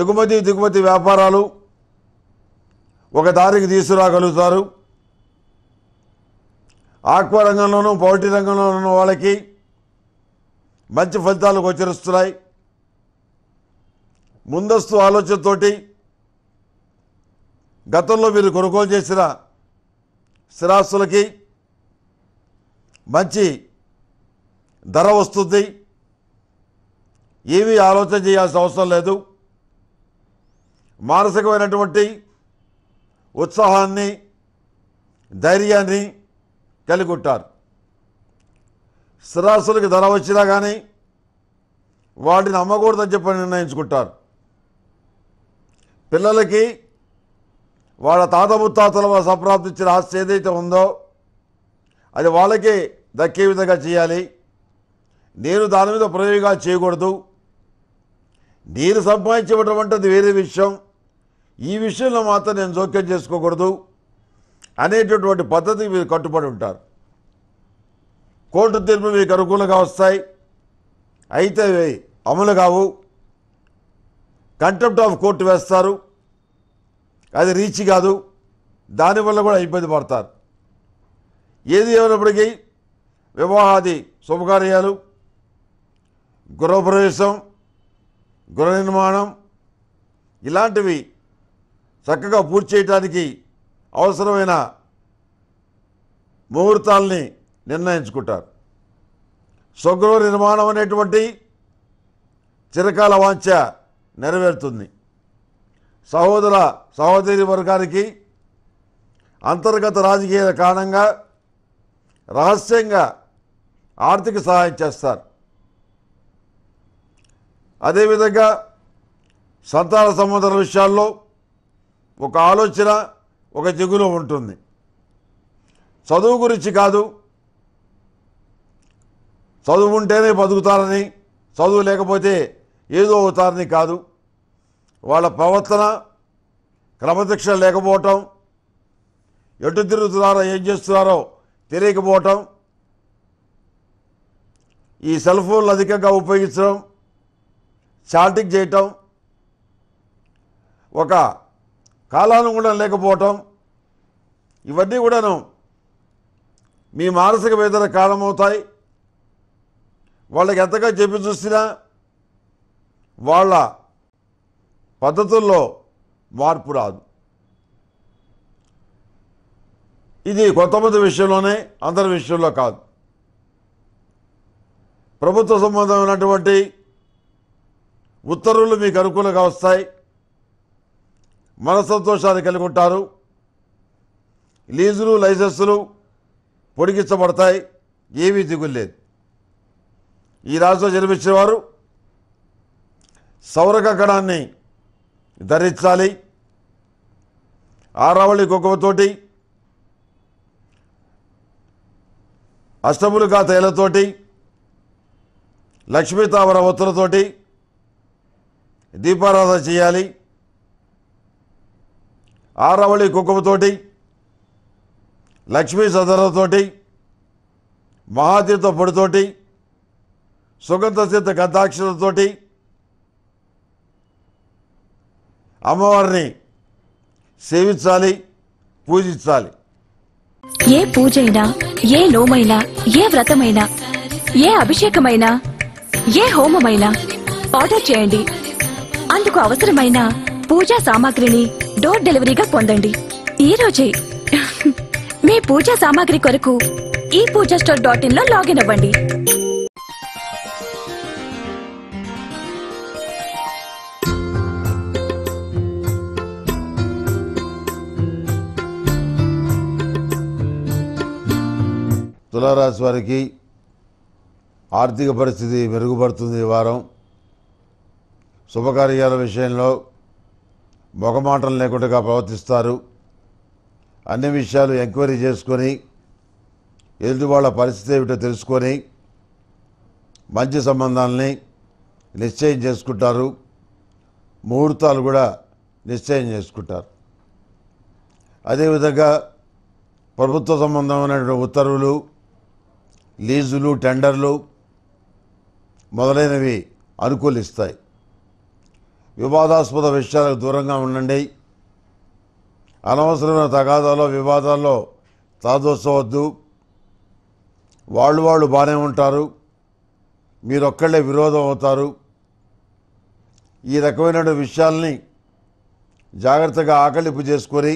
ఎగుమతి దిగుమతి వ్యాపారాలు ఒక దారికి తీసుకురాగలుగుతారు ఆక్వా రంగంలోనూ పౌల్ట్రీ రంగంలోనూ ఉన్న వాళ్ళకి మంచి ఫలితాలు గోచరిస్తున్నాయి ముందస్తు ఆలోచనతోటి గతంలో మీరు కొనుగోలు చేసిన స్థిరాస్తులకి మంచి ధర వస్తుంది ఏమీ ఆలోచన చేయాల్సిన అవసరం లేదు మానసికమైనటువంటి ఉత్సాహాన్ని ధైర్యాన్ని కలిగొట్టారు స్థిరాస్తులకు ధర వచ్చినా కానీ వాటిని అమ్మకూడదని చెప్పి నిర్ణయించుకుంటారు పిల్లలకి వాళ్ళ తాత ముత్తాతల సంప్రాప్తించిన ఆస్తి ఏదైతే ఉందో అది వాళ్ళకి దక్కే విధంగా చేయాలి నేను దాని మీద ప్రయోగాలు చేయకూడదు నేను సంపాదించేటువంటిది వేరే విషయం ఈ విషయంలో మాత్రం నేను జోక్యం చేసుకోకూడదు అనేటటువంటి పద్ధతికి మీరు కట్టుబడి ఉంటారు కోర్టు తీర్పు మీకు అనుకూలంగా వస్తాయి అయితే అవి అమలు కావు కంటెంప్ట్ ఆఫ్ కోర్టు వేస్తారు అది రీచ్ కాదు దానివల్ల కూడా ఇబ్బంది పడతారు ఏది ఏమైనప్పటికీ వివాహాది శుభకార్యాలు గృహప్రవేశం గృహ నిర్మాణం ఇలాంటివి చక్కగా పూర్తి చేయడానికి అవసరమైన ముహూర్తాల్ని నిర్ణయించుకుంటారు స్వగృహ నిర్మాణం అనేటువంటి చిరకాల వాంఛ నెరవేరుతుంది సహోదర సహోదరి వర్గానికి అంతర్గత రాజకీయాల కారణంగా రహస్యంగా ఆర్థిక సహాయం చేస్తారు అదేవిధంగా సంతాన సంబంధాల విషయాల్లో ఒక ఆలోచన ఒక దిగులు ఉంటుంది చదువు గురించి కాదు చదువు ఉంటేనే బతుకుతారని చదువు లేకపోతే ఏదో అవుతారని కాదు వాళ్ళ ప్రవర్తన క్రమశిక్షణ లేకపోవటం ఎటు తిరుగుతున్నారో ఏం చేస్తున్నారో తెలియకపోవటం ఈ సెల్ ఫోన్లు అధికంగా ఉపయోగించడం చాటింగ్ చేయటం ఒక కాలానుగుణం లేకపోవటం ఇవన్నీ కూడాను మీ మానసిక వేదన కారణమవుతాయి వాళ్ళకి ఎంతగా చెప్పి చూసినా వాళ్ళ పద్ధతుల్లో మార్పు రాదు ఇది కొంతమంది విషయంలోనే అందరి విషయంలో కాదు ప్రభుత్వ సంబంధమైనటువంటి ఉత్తర్వులు మీకు అనుకూలంగా వస్తాయి మన సంతోషాన్ని కలిగి ఉంటారు లీజులు లైసెన్సులు పొడిగించబడతాయి ఏమీ దిగులు ఈ రాశిలో జన్మించిన వారు కణాన్ని ధరించాలి ఆరావళి కుంకుమతోటి అష్టములుగా తైలతోటి లక్ష్మీతామర ఒత్తులతోటి దీపారాధన చేయాలి ఆరవళి కుక్కుమతోటి లక్ష్మీ సదరతోటి మహాతీర్థ పొడితోటి సుగంధ తీర్థ గద్దాక్షరతోటి అమ్మవారిని సేవించాలి పూజించాలి ఏ పూజ అయినా ఏ లోమైనా ఏ వ్రతమైనా ఏ అభిషేకమైనా ఏ హోమమైనా ఆర్డర్ చేయండి అందుకు అవసరమైన పూజా సామాగ్రిని డోర్ డెలివరీగా పొందండి ఈ రోజే మీ పూజా సామాగ్రి కొరకు ఈ పూజా స్టోర్ డాట్ ఇన్ లో లాగిన్ అవ్వండి తులారాశి వారికి ఆర్థిక పరిస్థితి మెరుగుపడుతుంది ఈ వారం శుభకార్యాల విషయంలో మొగమాటలు లేకుండా ప్రవర్తిస్తారు అన్ని విషయాలు ఎంక్వైరీ చేసుకొని ఎదుటి వాళ్ళ పరిస్థితి ఏమిటో తెలుసుకొని మంచి సంబంధాలని నిశ్చయం చేసుకుంటారు ముహూర్తాలు కూడా నిశ్చయం చేసుకుంటారు అదేవిధంగా ప్రభుత్వ సంబంధమైనటువంటి ఉత్తర్వులు లీజులు టెండర్లు మొదలైనవి అనుకూలిస్తాయి వివాదాస్పద విషయాలకు దూరంగా ఉండండి అనవసరమైన తగాదాలో వివాదాల్లో తాదోసవద్దు వాళ్ళు వాళ్ళు బాగానే ఉంటారు మీరొక్కళ్ళే విరోధం అవుతారు ఈ రకమైన విషయాల్ని జాగ్రత్తగా ఆకలింపు చేసుకొని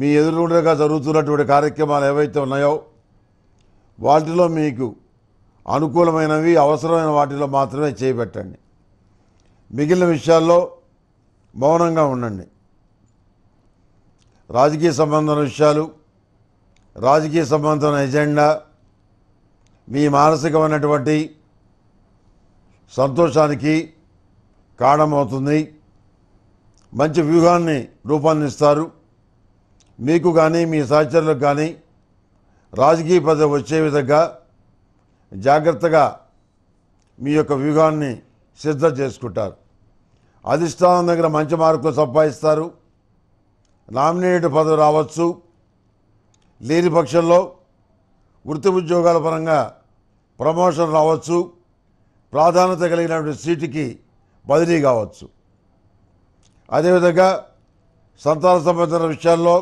మీ ఎదురుగా జరుగుతున్నటువంటి కార్యక్రమాలు ఏవైతే ఉన్నాయో వాటిలో మీకు అనుకూలమైనవి అవసరమైన వాటిలో మాత్రమే చేపెట్టండి మిగిలిన విషయాల్లో మౌనంగా ఉండండి రాజకీయ సంబంధం విషయాలు రాజకీయ సంబంధం ఎజెండా మీ మానసికమైనటువంటి సంతోషానికి కారణమవుతుంది మంచి వ్యూహాన్ని రూపొందిస్తారు మీకు కానీ మీ సహచరులకు కానీ రాజకీయ పదవి వచ్చే విధంగా జాగ్రత్తగా మీ యొక్క వ్యూహాన్ని సిద్ధం చేసుకుంటారు అధిష్టానం దగ్గర మంచి మార్కులు సంపాదిస్తారు నామినేటెడ్ పదవి రావచ్చు లేని పక్షంలో వృత్తి ఉద్యోగాల పరంగా ప్రమోషన్ రావచ్చు ప్రాధాన్యత కలిగినటువంటి సీటుకి బదిలీ కావచ్చు అదేవిధంగా సంతాన సంబంధించిన విషయాల్లో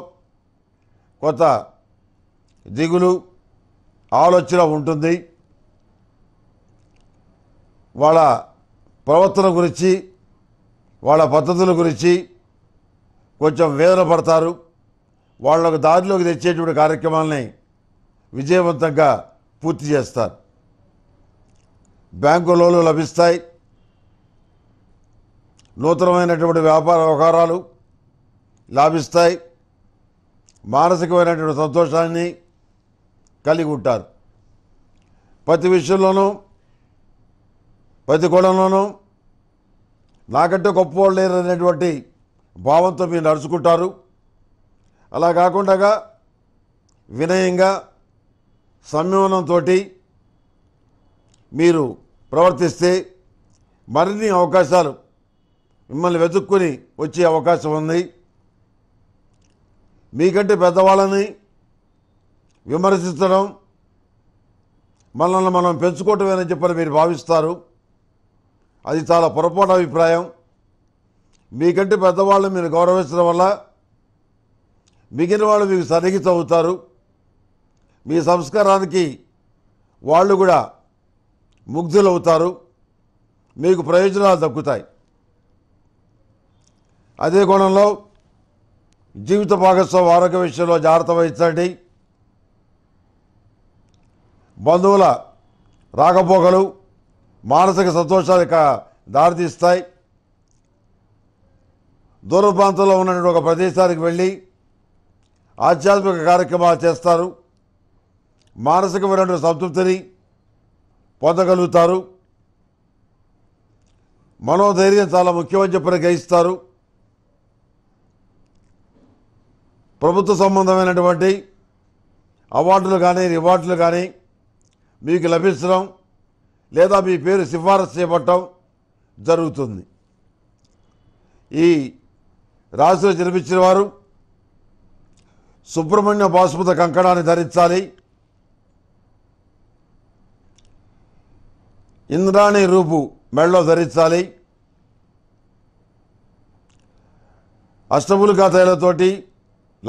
కొత్త దిగులు ఆలోచన ఉంటుంది వాళ్ళ ప్రవర్తన గురించి వాళ్ళ పద్ధతుల గురించి కొంచెం వేదన పడతారు వాళ్ళకు దారిలోకి తెచ్చేటువంటి కార్యక్రమాలని విజయవంతంగా పూర్తి చేస్తారు బ్యాంకు లోన్లు లభిస్తాయి నూతనమైనటువంటి వ్యాపార వ్యవహారాలు లాభిస్తాయి మానసికమైనటువంటి సంతోషాన్ని కలిగి ఉంటారు ప్రతి విషయంలోనూ ప్రతి కోణంలోనూ నాకంటే గొప్పవాళ్ళు లేరు అనేటువంటి భావంతో మీరు నడుచుకుంటారు అలా కాకుండా వినయంగా సంయమనంతో మీరు ప్రవర్తిస్తే మరిన్ని అవకాశాలు మిమ్మల్ని వెతుక్కుని వచ్చే అవకాశం ఉంది మీకంటే పెద్దవాళ్ళని విమర్శించడం మనల్ని మనం పెంచుకోవటమేనని చెప్పని మీరు భావిస్తారు అది చాలా పొరపాటు అభిప్రాయం మీకంటే పెద్దవాళ్ళు మీరు గౌరవించడం వల్ల మిగిలిన వాళ్ళు మీకు సరిగి చదువుతారు మీ సంస్కారానికి వాళ్ళు కూడా ముగ్ధులవుతారు మీకు ప్రయోజనాలు దక్కుతాయి అదే కోణంలో జీవిత భాగస్వామి ఆరోగ్య విషయంలో జాగ్రత్త వహించండి బంధువుల రాకపోకలు మానసిక సంతోషాలు దారితీస్తాయి దూర ప్రాంతంలో ఉన్నటువంటి ఒక ప్రదేశానికి వెళ్ళి ఆధ్యాత్మిక కార్యక్రమాలు చేస్తారు మానసికమైనటువంటి సంతృప్తిని పొందగలుగుతారు మనోధైర్యం చాలా ముఖ్యమని చెప్పిన గ్రహిస్తారు ప్రభుత్వ సంబంధమైనటువంటి అవార్డులు కానీ రివార్డులు కానీ మీకు లభించడం లేదా మీ పేరు సిఫారసు చేయబట్టం జరుగుతుంది ఈ రాశిలో జన్మించిన వారు సుబ్రహ్మణ్య బాసుమత కంకణాన్ని ధరించాలి ఇంద్రాణి రూపు మెడలో ధరించాలి అష్టములు కాతాయిలతోటి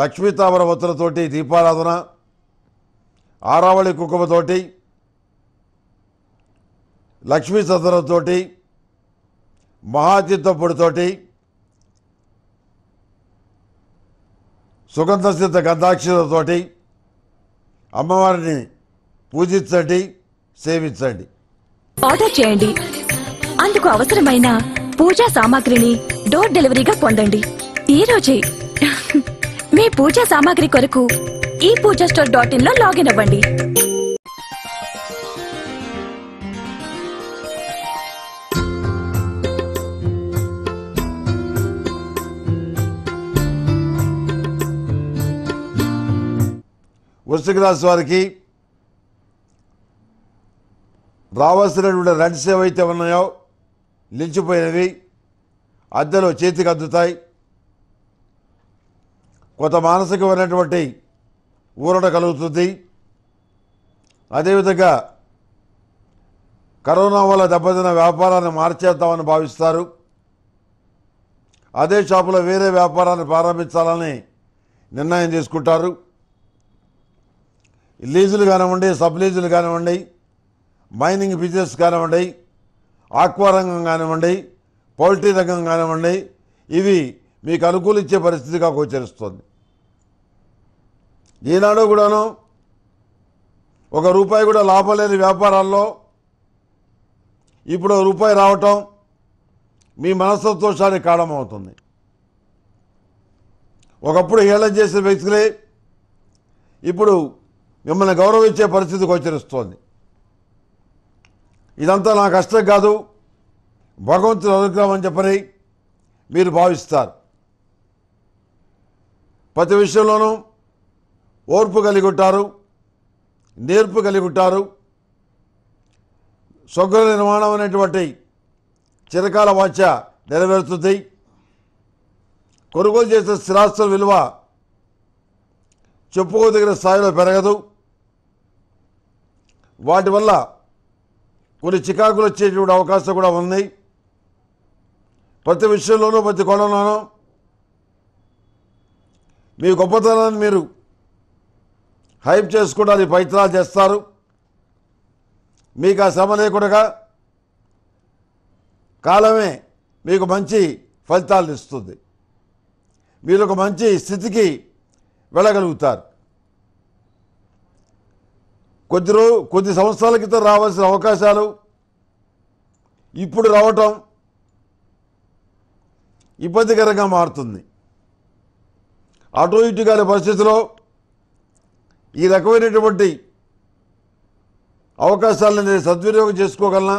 లక్ష్మీ వత్తులతోటి దీపారాధన ఆరావళి కుక్కమతోటి లక్ష్మీ చదరంతోటి మహాతీర్థపుడితోటి సుగంధ సిద్ధ గంధాక్షతోటి అమ్మవారిని పూజించండి సేవించండి ఆర్డర్ చేయండి అందుకు అవసరమైన పూజా సామాగ్రిని డోర్ డెలివరీగా పొందండి ఈ రోజే మీ పూజా సామాగ్రి కొరకు ఈ పూజా స్టోర్ డాట్ ఇన్ లో లాగిన్ అవ్వండి వృశ్చిక రాశి వారికి రావాల్సినటువంటి రన్స్ ఏవైతే ఉన్నాయో నిలిచిపోయినవి అద్దెలో చేతికి అద్దుతాయి కొంత మానసికమైనటువంటి ఊరట కలుగుతుంది అదేవిధంగా కరోనా వల్ల దెబ్బతిన వ్యాపారాన్ని మార్చేద్దామని భావిస్తారు అదే షాపులో వేరే వ్యాపారాన్ని ప్రారంభించాలని నిర్ణయం తీసుకుంటారు లీజులు కానివ్వండి సబ్ లీజులు కానివ్వండి మైనింగ్ బిజినెస్ కానివ్వండి ఆక్వా రంగం కానివ్వండి పౌల్ట్రీ రంగం కానివ్వండి ఇవి మీకు అనుకూలించే పరిస్థితిగా గోచరిస్తుంది ఈనాడు కూడాను ఒక రూపాయి కూడా లాభం లేని వ్యాపారాల్లో ఇప్పుడు రూపాయి రావటం మీ కారణం కారణమవుతుంది ఒకప్పుడు హేళన చేసిన వ్యక్తులే ఇప్పుడు మిమ్మల్ని గౌరవించే పరిస్థితి గోచరిస్తోంది ఇదంతా నా కష్టం కాదు భగవంతుని అనుగ్రహం అని చెప్పని మీరు భావిస్తారు ప్రతి విషయంలోనూ ఓర్పు కలిగి ఉంటారు నేర్పు కలిగి ఉంటారు సొగ్గుల నిర్మాణం అనేటువంటి చిరకాల వాచ నెరవేరుతుంది కొనుగోలు చేసే స్థిరాస్తుల విలువ చెప్పుకోదగిన స్థాయిలో పెరగదు వాటి వల్ల కొన్ని చికాకులు వచ్చేటువంటి అవకాశం కూడా ఉన్నాయి ప్రతి విషయంలోనూ ప్రతి కోణంలోనూ మీ గొప్పతనాన్ని మీరు హైప్ చేసుకోవడానికి ప్రయత్నాలు చేస్తారు మీకు ఆ శ్రమ లేకుండా కాలమే మీకు మంచి ఫలితాలను ఇస్తుంది మీరు ఒక మంచి స్థితికి వెళ్ళగలుగుతారు కొద్ది రో కొద్ది సంవత్సరాల క్రితం రావాల్సిన అవకాశాలు ఇప్పుడు రావటం ఇబ్బందికరంగా మారుతుంది అటు ఇటు గారి పరిస్థితిలో ఈ రకమైనటువంటి అవకాశాలను నేను సద్వినియోగం చేసుకోగలనా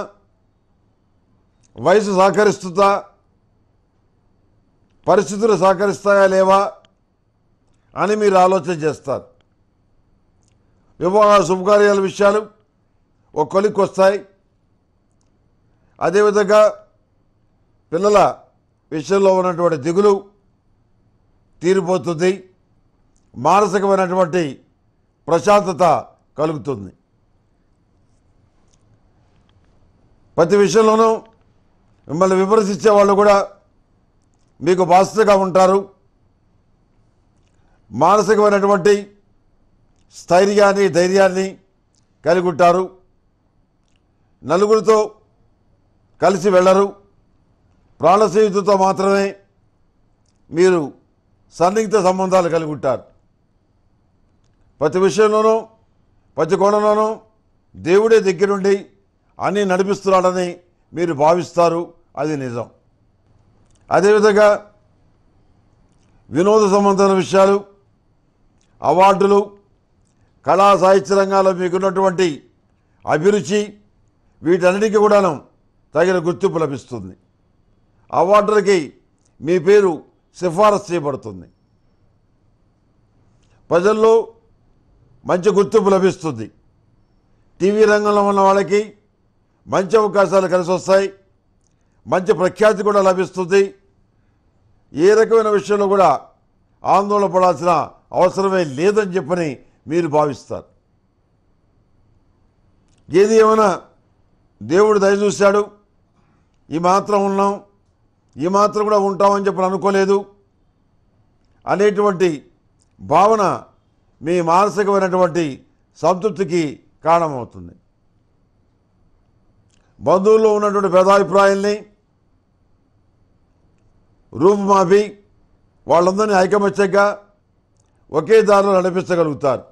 వయసు సహకరిస్తుందా పరిస్థితులు సహకరిస్తాయా లేవా అని మీరు ఆలోచన చేస్తారు వివాహ శుభకార్యాల విషయాలు ఒక వస్తాయి అదేవిధంగా పిల్లల విషయంలో ఉన్నటువంటి దిగులు తీరిపోతుంది మానసికమైనటువంటి ప్రశాంతత కలుగుతుంది ప్రతి విషయంలోనూ మిమ్మల్ని విమర్శించే వాళ్ళు కూడా మీకు బాధ్యతగా ఉంటారు మానసికమైనటువంటి స్థైర్యాన్ని ధైర్యాన్ని కలిగి ఉంటారు నలుగురితో కలిసి వెళ్ళరు ప్రాణస్నేహితులతో మాత్రమే మీరు సన్నిహిత సంబంధాలు కలిగి ఉంటారు ప్రతి విషయంలోనూ ప్రతి కోణంలోనూ దేవుడే దగ్గరుండి అన్నీ నడిపిస్తున్నాడని మీరు భావిస్తారు అది నిజం అదేవిధంగా వినోద సంబంధమైన విషయాలు అవార్డులు కళా సాహిత్య రంగాల్లో మీకున్నటువంటి అభిరుచి వీటన్నిటికీ కూడాను తగిన గుర్తింపు లభిస్తుంది అవార్డులకి మీ పేరు సిఫారసు చేయబడుతుంది ప్రజల్లో మంచి గుర్తింపు లభిస్తుంది టీవీ రంగంలో ఉన్న వాళ్ళకి మంచి అవకాశాలు కలిసి వస్తాయి మంచి ప్రఖ్యాతి కూడా లభిస్తుంది ఏ రకమైన విషయంలో కూడా ఆందోళన పడాల్సిన అవసరమే లేదని చెప్పని మీరు భావిస్తారు ఏది ఏమైనా దేవుడు దయచూశాడు ఈ మాత్రం ఉన్నాం ఈ మాత్రం కూడా ఉంటామని చెప్పి అనుకోలేదు అనేటువంటి భావన మీ మానసికమైనటువంటి సంతృప్తికి కారణమవుతుంది బంధువుల్లో ఉన్నటువంటి భేదాభిప్రాయాల్ని రూపుమాపి వాళ్ళందరినీ ఐకమత్యంగా ఒకే దారిలో నడిపించగలుగుతారు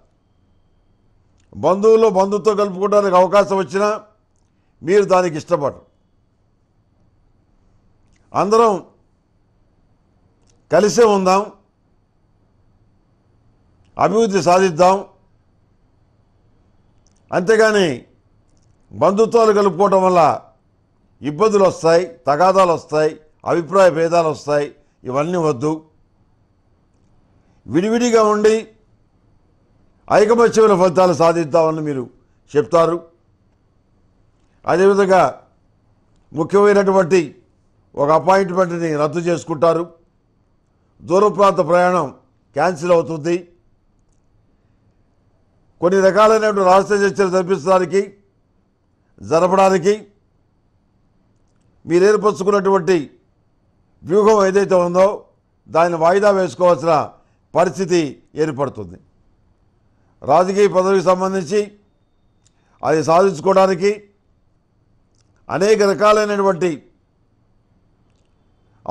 బంధువులు బంధువుతో కలుపుకోవడానికి అవకాశం వచ్చినా మీరు దానికి ఇష్టపడరు అందరం కలిసే ఉందాం అభివృద్ధి సాధిద్దాం అంతేగాని బంధుత్వాలు కలుపుకోవటం వల్ల ఇబ్బందులు వస్తాయి తగాదాలు వస్తాయి అభిప్రాయ భేదాలు వస్తాయి ఇవన్నీ వద్దు విడివిడిగా ఉండి ఐకమత్యమైన ఫలితాలు సాధిద్దామని మీరు చెప్తారు అదేవిధంగా ముఖ్యమైనటువంటి ఒక అపాయింట్మెంట్ని రద్దు చేసుకుంటారు దూర ప్రాంత ప్రయాణం క్యాన్సిల్ అవుతుంది కొన్ని రకాలైనటువంటి రాష్ట్ర చర్చలు జరిపించడానికి జరపడానికి మీరు ఏర్పరచుకున్నటువంటి వ్యూహం ఏదైతే ఉందో దాన్ని వాయిదా వేసుకోవాల్సిన పరిస్థితి ఏర్పడుతుంది రాజకీయ పదవికి సంబంధించి అది సాధించుకోవడానికి అనేక రకాలైనటువంటి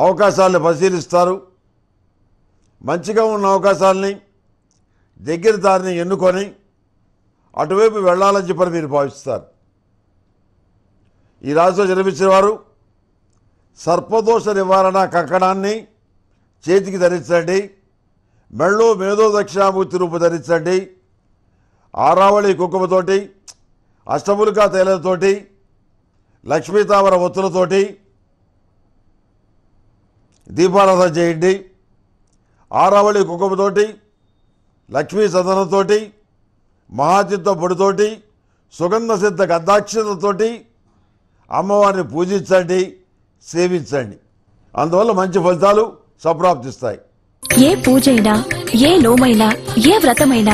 అవకాశాలను పరిశీలిస్తారు మంచిగా ఉన్న అవకాశాలని దగ్గర దారిని ఎన్నుకొని అటువైపు వెళ్ళాలని చెప్పని మీరు భావిస్తారు ఈ రాజులో జన్మించిన వారు సర్పదోష నివారణ కంకణాన్ని చేతికి ధరించండి మెళ్ళో మేధో దక్షిణామూర్తి రూపు ధరించండి ఆరావళి కుంకుమతోటి అష్టములికా తేలతోటి లక్ష్మీతామర ఒత్తులతోటి దీపారాధన చేయండి ఆరావళి కుంకుమతోటి లక్ష్మీ సదనంతోటి మహాచిత్త పొడితోటి సుగంధ సిద్ధ గద్దాక్షతతోటి అమ్మవారిని పూజించండి సేవించండి అందువల్ల మంచి ఫలితాలు సప్రాప్తిస్తాయి ఏ పూజైనా ఏ లోమైనా ఏ వ్రతమైనా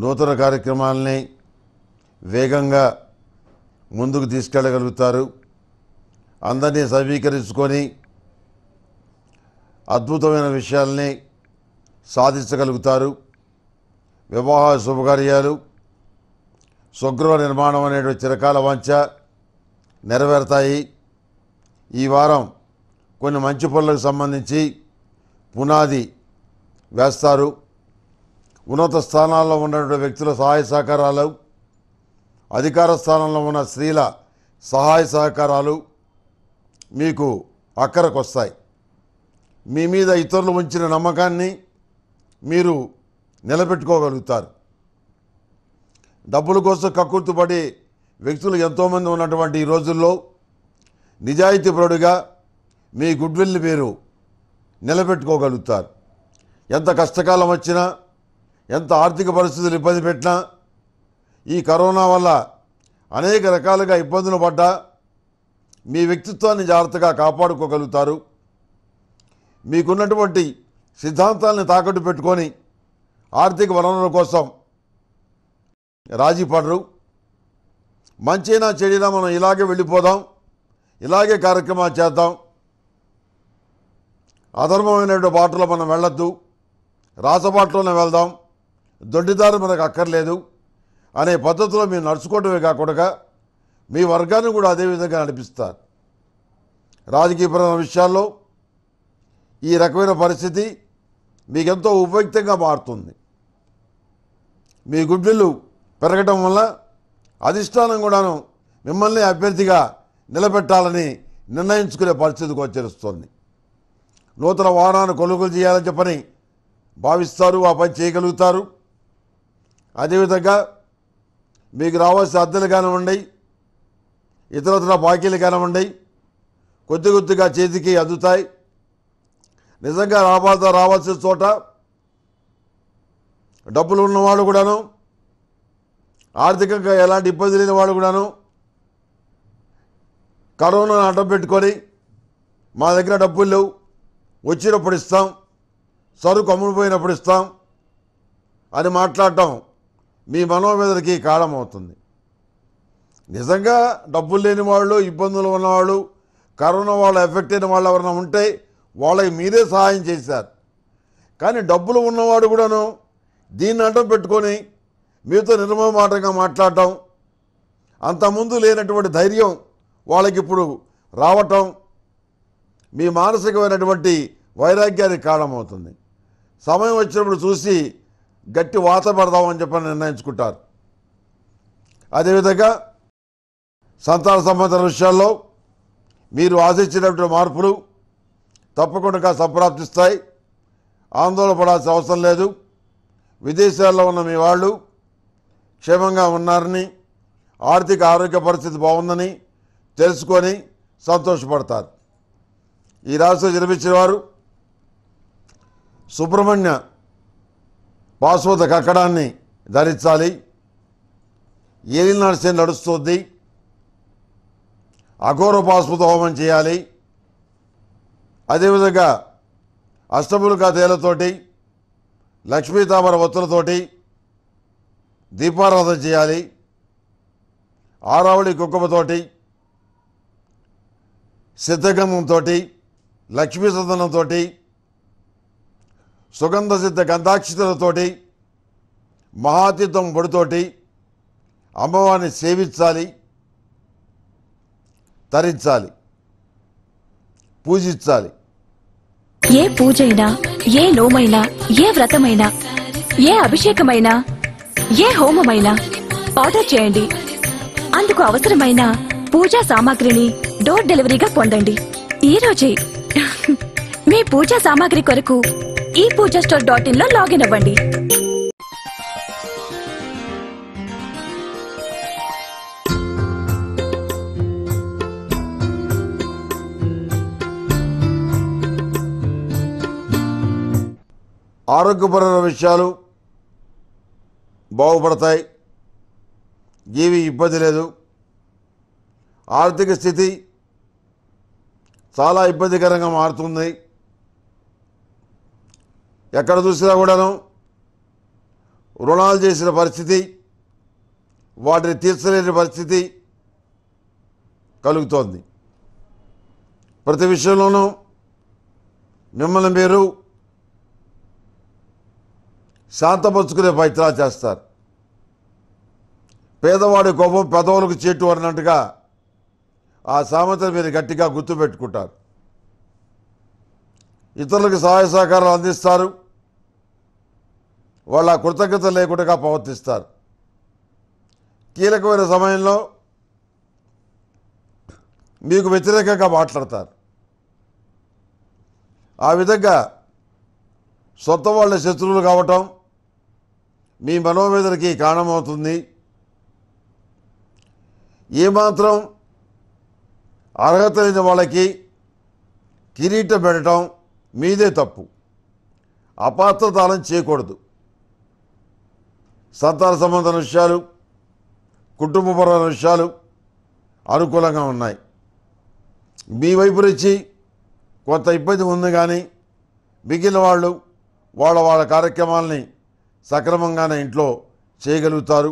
నూతన కార్యక్రమాలని వేగంగా ముందుకు తీసుకెళ్ళగలుగుతారు అందరినీ సమీకరించుకొని అద్భుతమైన విషయాల్ని సాధించగలుగుతారు వివాహ శుభకార్యాలు స్వగృహ నిర్మాణం అనేటువంటి చిరకాల వంచ నెరవేరుతాయి ఈ వారం కొన్ని మంచి పనులకు సంబంధించి పునాది వేస్తారు ఉన్నత స్థానాల్లో ఉన్నటువంటి వ్యక్తుల సహాయ సహకారాలు అధికార స్థానంలో ఉన్న స్త్రీల సహాయ సహకారాలు మీకు అక్కరకు వస్తాయి మీ మీద ఇతరులు ఉంచిన నమ్మకాన్ని మీరు నిలబెట్టుకోగలుగుతారు డబ్బుల కోసం కక్కుర్తుపడి వ్యక్తులు ఎంతోమంది ఉన్నటువంటి ఈ రోజుల్లో నిజాయితీపరుడుగా మీ గుడ్విల్ని మీరు నిలబెట్టుకోగలుగుతారు ఎంత కష్టకాలం వచ్చినా ఎంత ఆర్థిక పరిస్థితులు ఇబ్బంది పెట్టినా ఈ కరోనా వల్ల అనేక రకాలుగా ఇబ్బందులు పడ్డా మీ వ్యక్తిత్వాన్ని జాగ్రత్తగా కాపాడుకోగలుగుతారు మీకున్నటువంటి సిద్ధాంతాలను తాకట్టు పెట్టుకొని ఆర్థిక వనరుల కోసం రాజీ పడరు మంచైనా చెడినా మనం ఇలాగే వెళ్ళిపోదాం ఇలాగే కార్యక్రమాలు చేద్దాం అధర్మమైనటువంటి బాటలో మనం వెళ్ళొద్దు రాసబాటలోనే వెళ్దాం దొడ్డిదారు మనకు అక్కర్లేదు అనే పద్ధతిలో మేము నడుచుకోవడమే కాకుండా మీ వర్గాన్ని కూడా అదేవిధంగా నడిపిస్తారు రాజకీయపరమైన విషయాల్లో ఈ రకమైన పరిస్థితి మీకెంతో ఉపయుక్తంగా మారుతుంది మీ గుడ్లు పెరగటం వల్ల అధిష్టానం కూడాను మిమ్మల్ని అభ్యర్థిగా నిలబెట్టాలని నిర్ణయించుకునే పరిస్థితికి వచ్చేస్తుంది నూతన వాహనాన్ని కొనుగోలు చేయాలని చెప్పని భావిస్తారు ఆ పని చేయగలుగుతారు అదేవిధంగా మీకు రావాల్సిన అద్దెలు కానివ్వండి ఇతరత్ర బాకీలు కానివ్వండి కొద్ది కొద్దిగా చేతికి అందుతాయి నిజంగా రాబాద రావాల్సిన చోట డబ్బులు ఉన్నవాడు కూడాను ఆర్థికంగా ఎలాంటి ఇబ్బంది లేని వాడు కూడాను కరోనా అడ్డం పెట్టుకొని మా దగ్గర డబ్బులు లేవు వచ్చినప్పుడు ఇస్తాం సరుకు అమ్ముడిపోయినప్పుడు ఇస్తాం అని మాట్లాడటం మీ మనోవేదనకి కారణమవుతుంది నిజంగా డబ్బులు లేని వాళ్ళు ఇబ్బందులు ఉన్నవాళ్ళు కరోనా వాళ్ళు ఎఫెక్ట్ అయిన వాళ్ళు ఎవరైనా ఉంటే వాళ్ళకి మీరే సహాయం చేశారు కానీ డబ్బులు ఉన్నవాడు కూడాను దీన్ని అడ్డం పెట్టుకొని మీతో నిర్మమాటంగా మాట్లాడటం అంతకుముందు లేనటువంటి ధైర్యం వాళ్ళకి ఇప్పుడు రావటం మీ మానసికమైనటువంటి వైరాగ్యానికి కారణమవుతుంది సమయం వచ్చినప్పుడు చూసి గట్టి వాత పడదామని చెప్పని నిర్ణయించుకుంటారు అదేవిధంగా సంతాన సంబంధ విషయాల్లో మీరు ఆశించినటువంటి మార్పులు తప్పకుండా సంప్రాప్తిస్తాయి ఆందోళన పడాల్సిన అవసరం లేదు విదేశాల్లో ఉన్న మీ వాళ్ళు క్షేమంగా ఉన్నారని ఆర్థిక ఆరోగ్య పరిస్థితి బాగుందని తెలుసుకొని సంతోషపడతారు ఈ రాశిలో జన్మించిన వారు సుబ్రహ్మణ్య పాశ్వత కక్కడాన్ని ధరించాలి ఏలి నడిచే నడుస్తుంది అఘోర పాశ్వత హోమం చేయాలి అదేవిధంగా అష్టములుగా తేలతోటి లక్ష్మీ తామర ఒత్తులతోటి దీపారాధన చేయాలి ఆరావళి కుంకుమతోటి సిద్ధగంధంతో లక్ష్మీ సదనంతో సుగంధ సిద్ధ గంధాక్షతలతోటి మహాతీర్థం ఒడితోటి అమ్మవారిని సేవించాలి తరించాలి పూజించాలి ఏ పూజైనా ఏ లోమైనా ఏ వ్రతమైనా ఏ అభిషేకమైనా ఏ హోమమైనా ఆర్డర్ చేయండి అందుకు అవసరమైన పూజా సామాగ్రిని డోర్ డెలివరీగా పొందండి ఈరోజే మీ పూజా సామాగ్రి కొరకు ఈ పూజ స్టోర్ డాట్ ఇన్ లో లాగిన్ అవ్వండి ఆరోగ్యపరమైన విషయాలు బాగుపడతాయి ఏవి ఇబ్బంది లేదు ఆర్థిక స్థితి చాలా ఇబ్బందికరంగా మారుతుంది ఎక్కడ చూసినా కూడాను రుణాలు చేసిన పరిస్థితి వాటిని తీర్చలేని పరిస్థితి కలుగుతోంది ప్రతి విషయంలోనూ మిమ్మల్ని మీరు శాంతపరుచుకునే ప్రయత్నాలు చేస్తారు పేదవాడి కోపం పెదవులకు చేటు అన్నట్టుగా ఆ సామెత మీరు గట్టిగా గుర్తుపెట్టుకుంటారు ఇతరులకు సహాయ సహకారాలు అందిస్తారు వాళ్ళ కృతజ్ఞత లేకుండా ప్రవర్తిస్తారు కీలకమైన సమయంలో మీకు వ్యతిరేకంగా మాట్లాడతారు ఆ విధంగా సొంత వాళ్ళ శత్రువులు కావటం మీ మనోవేదనకి కారణమవుతుంది ఏమాత్రం అర్హత లేని వాళ్ళకి కిరీటం పెట్టడం మీదే తప్పు అపాత్రతాలను చేయకూడదు సంతాన సంబంధ విషయాలు కుటుంబపరమైన విషయాలు అనుకూలంగా ఉన్నాయి మీ వైపు నుంచి కొంత ఇబ్బంది ఉంది కానీ మిగిలిన వాళ్ళు వాళ్ళ వాళ్ళ కార్యక్రమాలని సక్రమంగానే ఇంట్లో చేయగలుగుతారు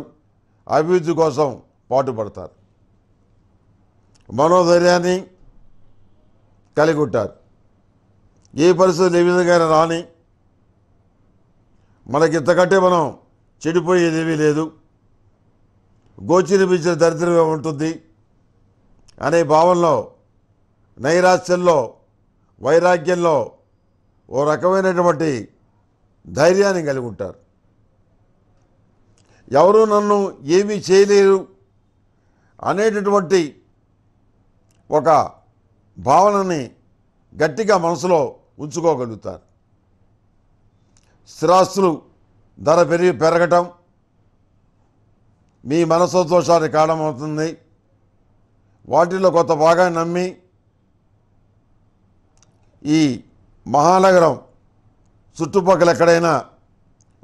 అభివృద్ధి కోసం పాటుపడతారు మనోధైర్యాన్ని కలిగొట్టారు ఏ పరిస్థితులు ఏ విధంగా రాని మనకి ఇంతకంటే మనం చెడిపోయేదేమీ లేదు గోచరిపించిన దరిద్రమే ఉంటుంది అనే భావనలో నైరాశ్యంలో వైరాగ్యంలో ఓ రకమైనటువంటి ధైర్యాన్ని కలిగి ఉంటారు ఎవరు నన్ను ఏమీ చేయలేరు అనేటటువంటి ఒక భావనని గట్టిగా మనసులో ఉంచుకోగలుగుతారు స్థిరాస్తులు ధర పెరిగి పెరగటం మీ కారణం కారణమవుతుంది వాటిల్లో కొత్త భాగాన్ని నమ్మి ఈ మహానగరం చుట్టుపక్కల ఎక్కడైనా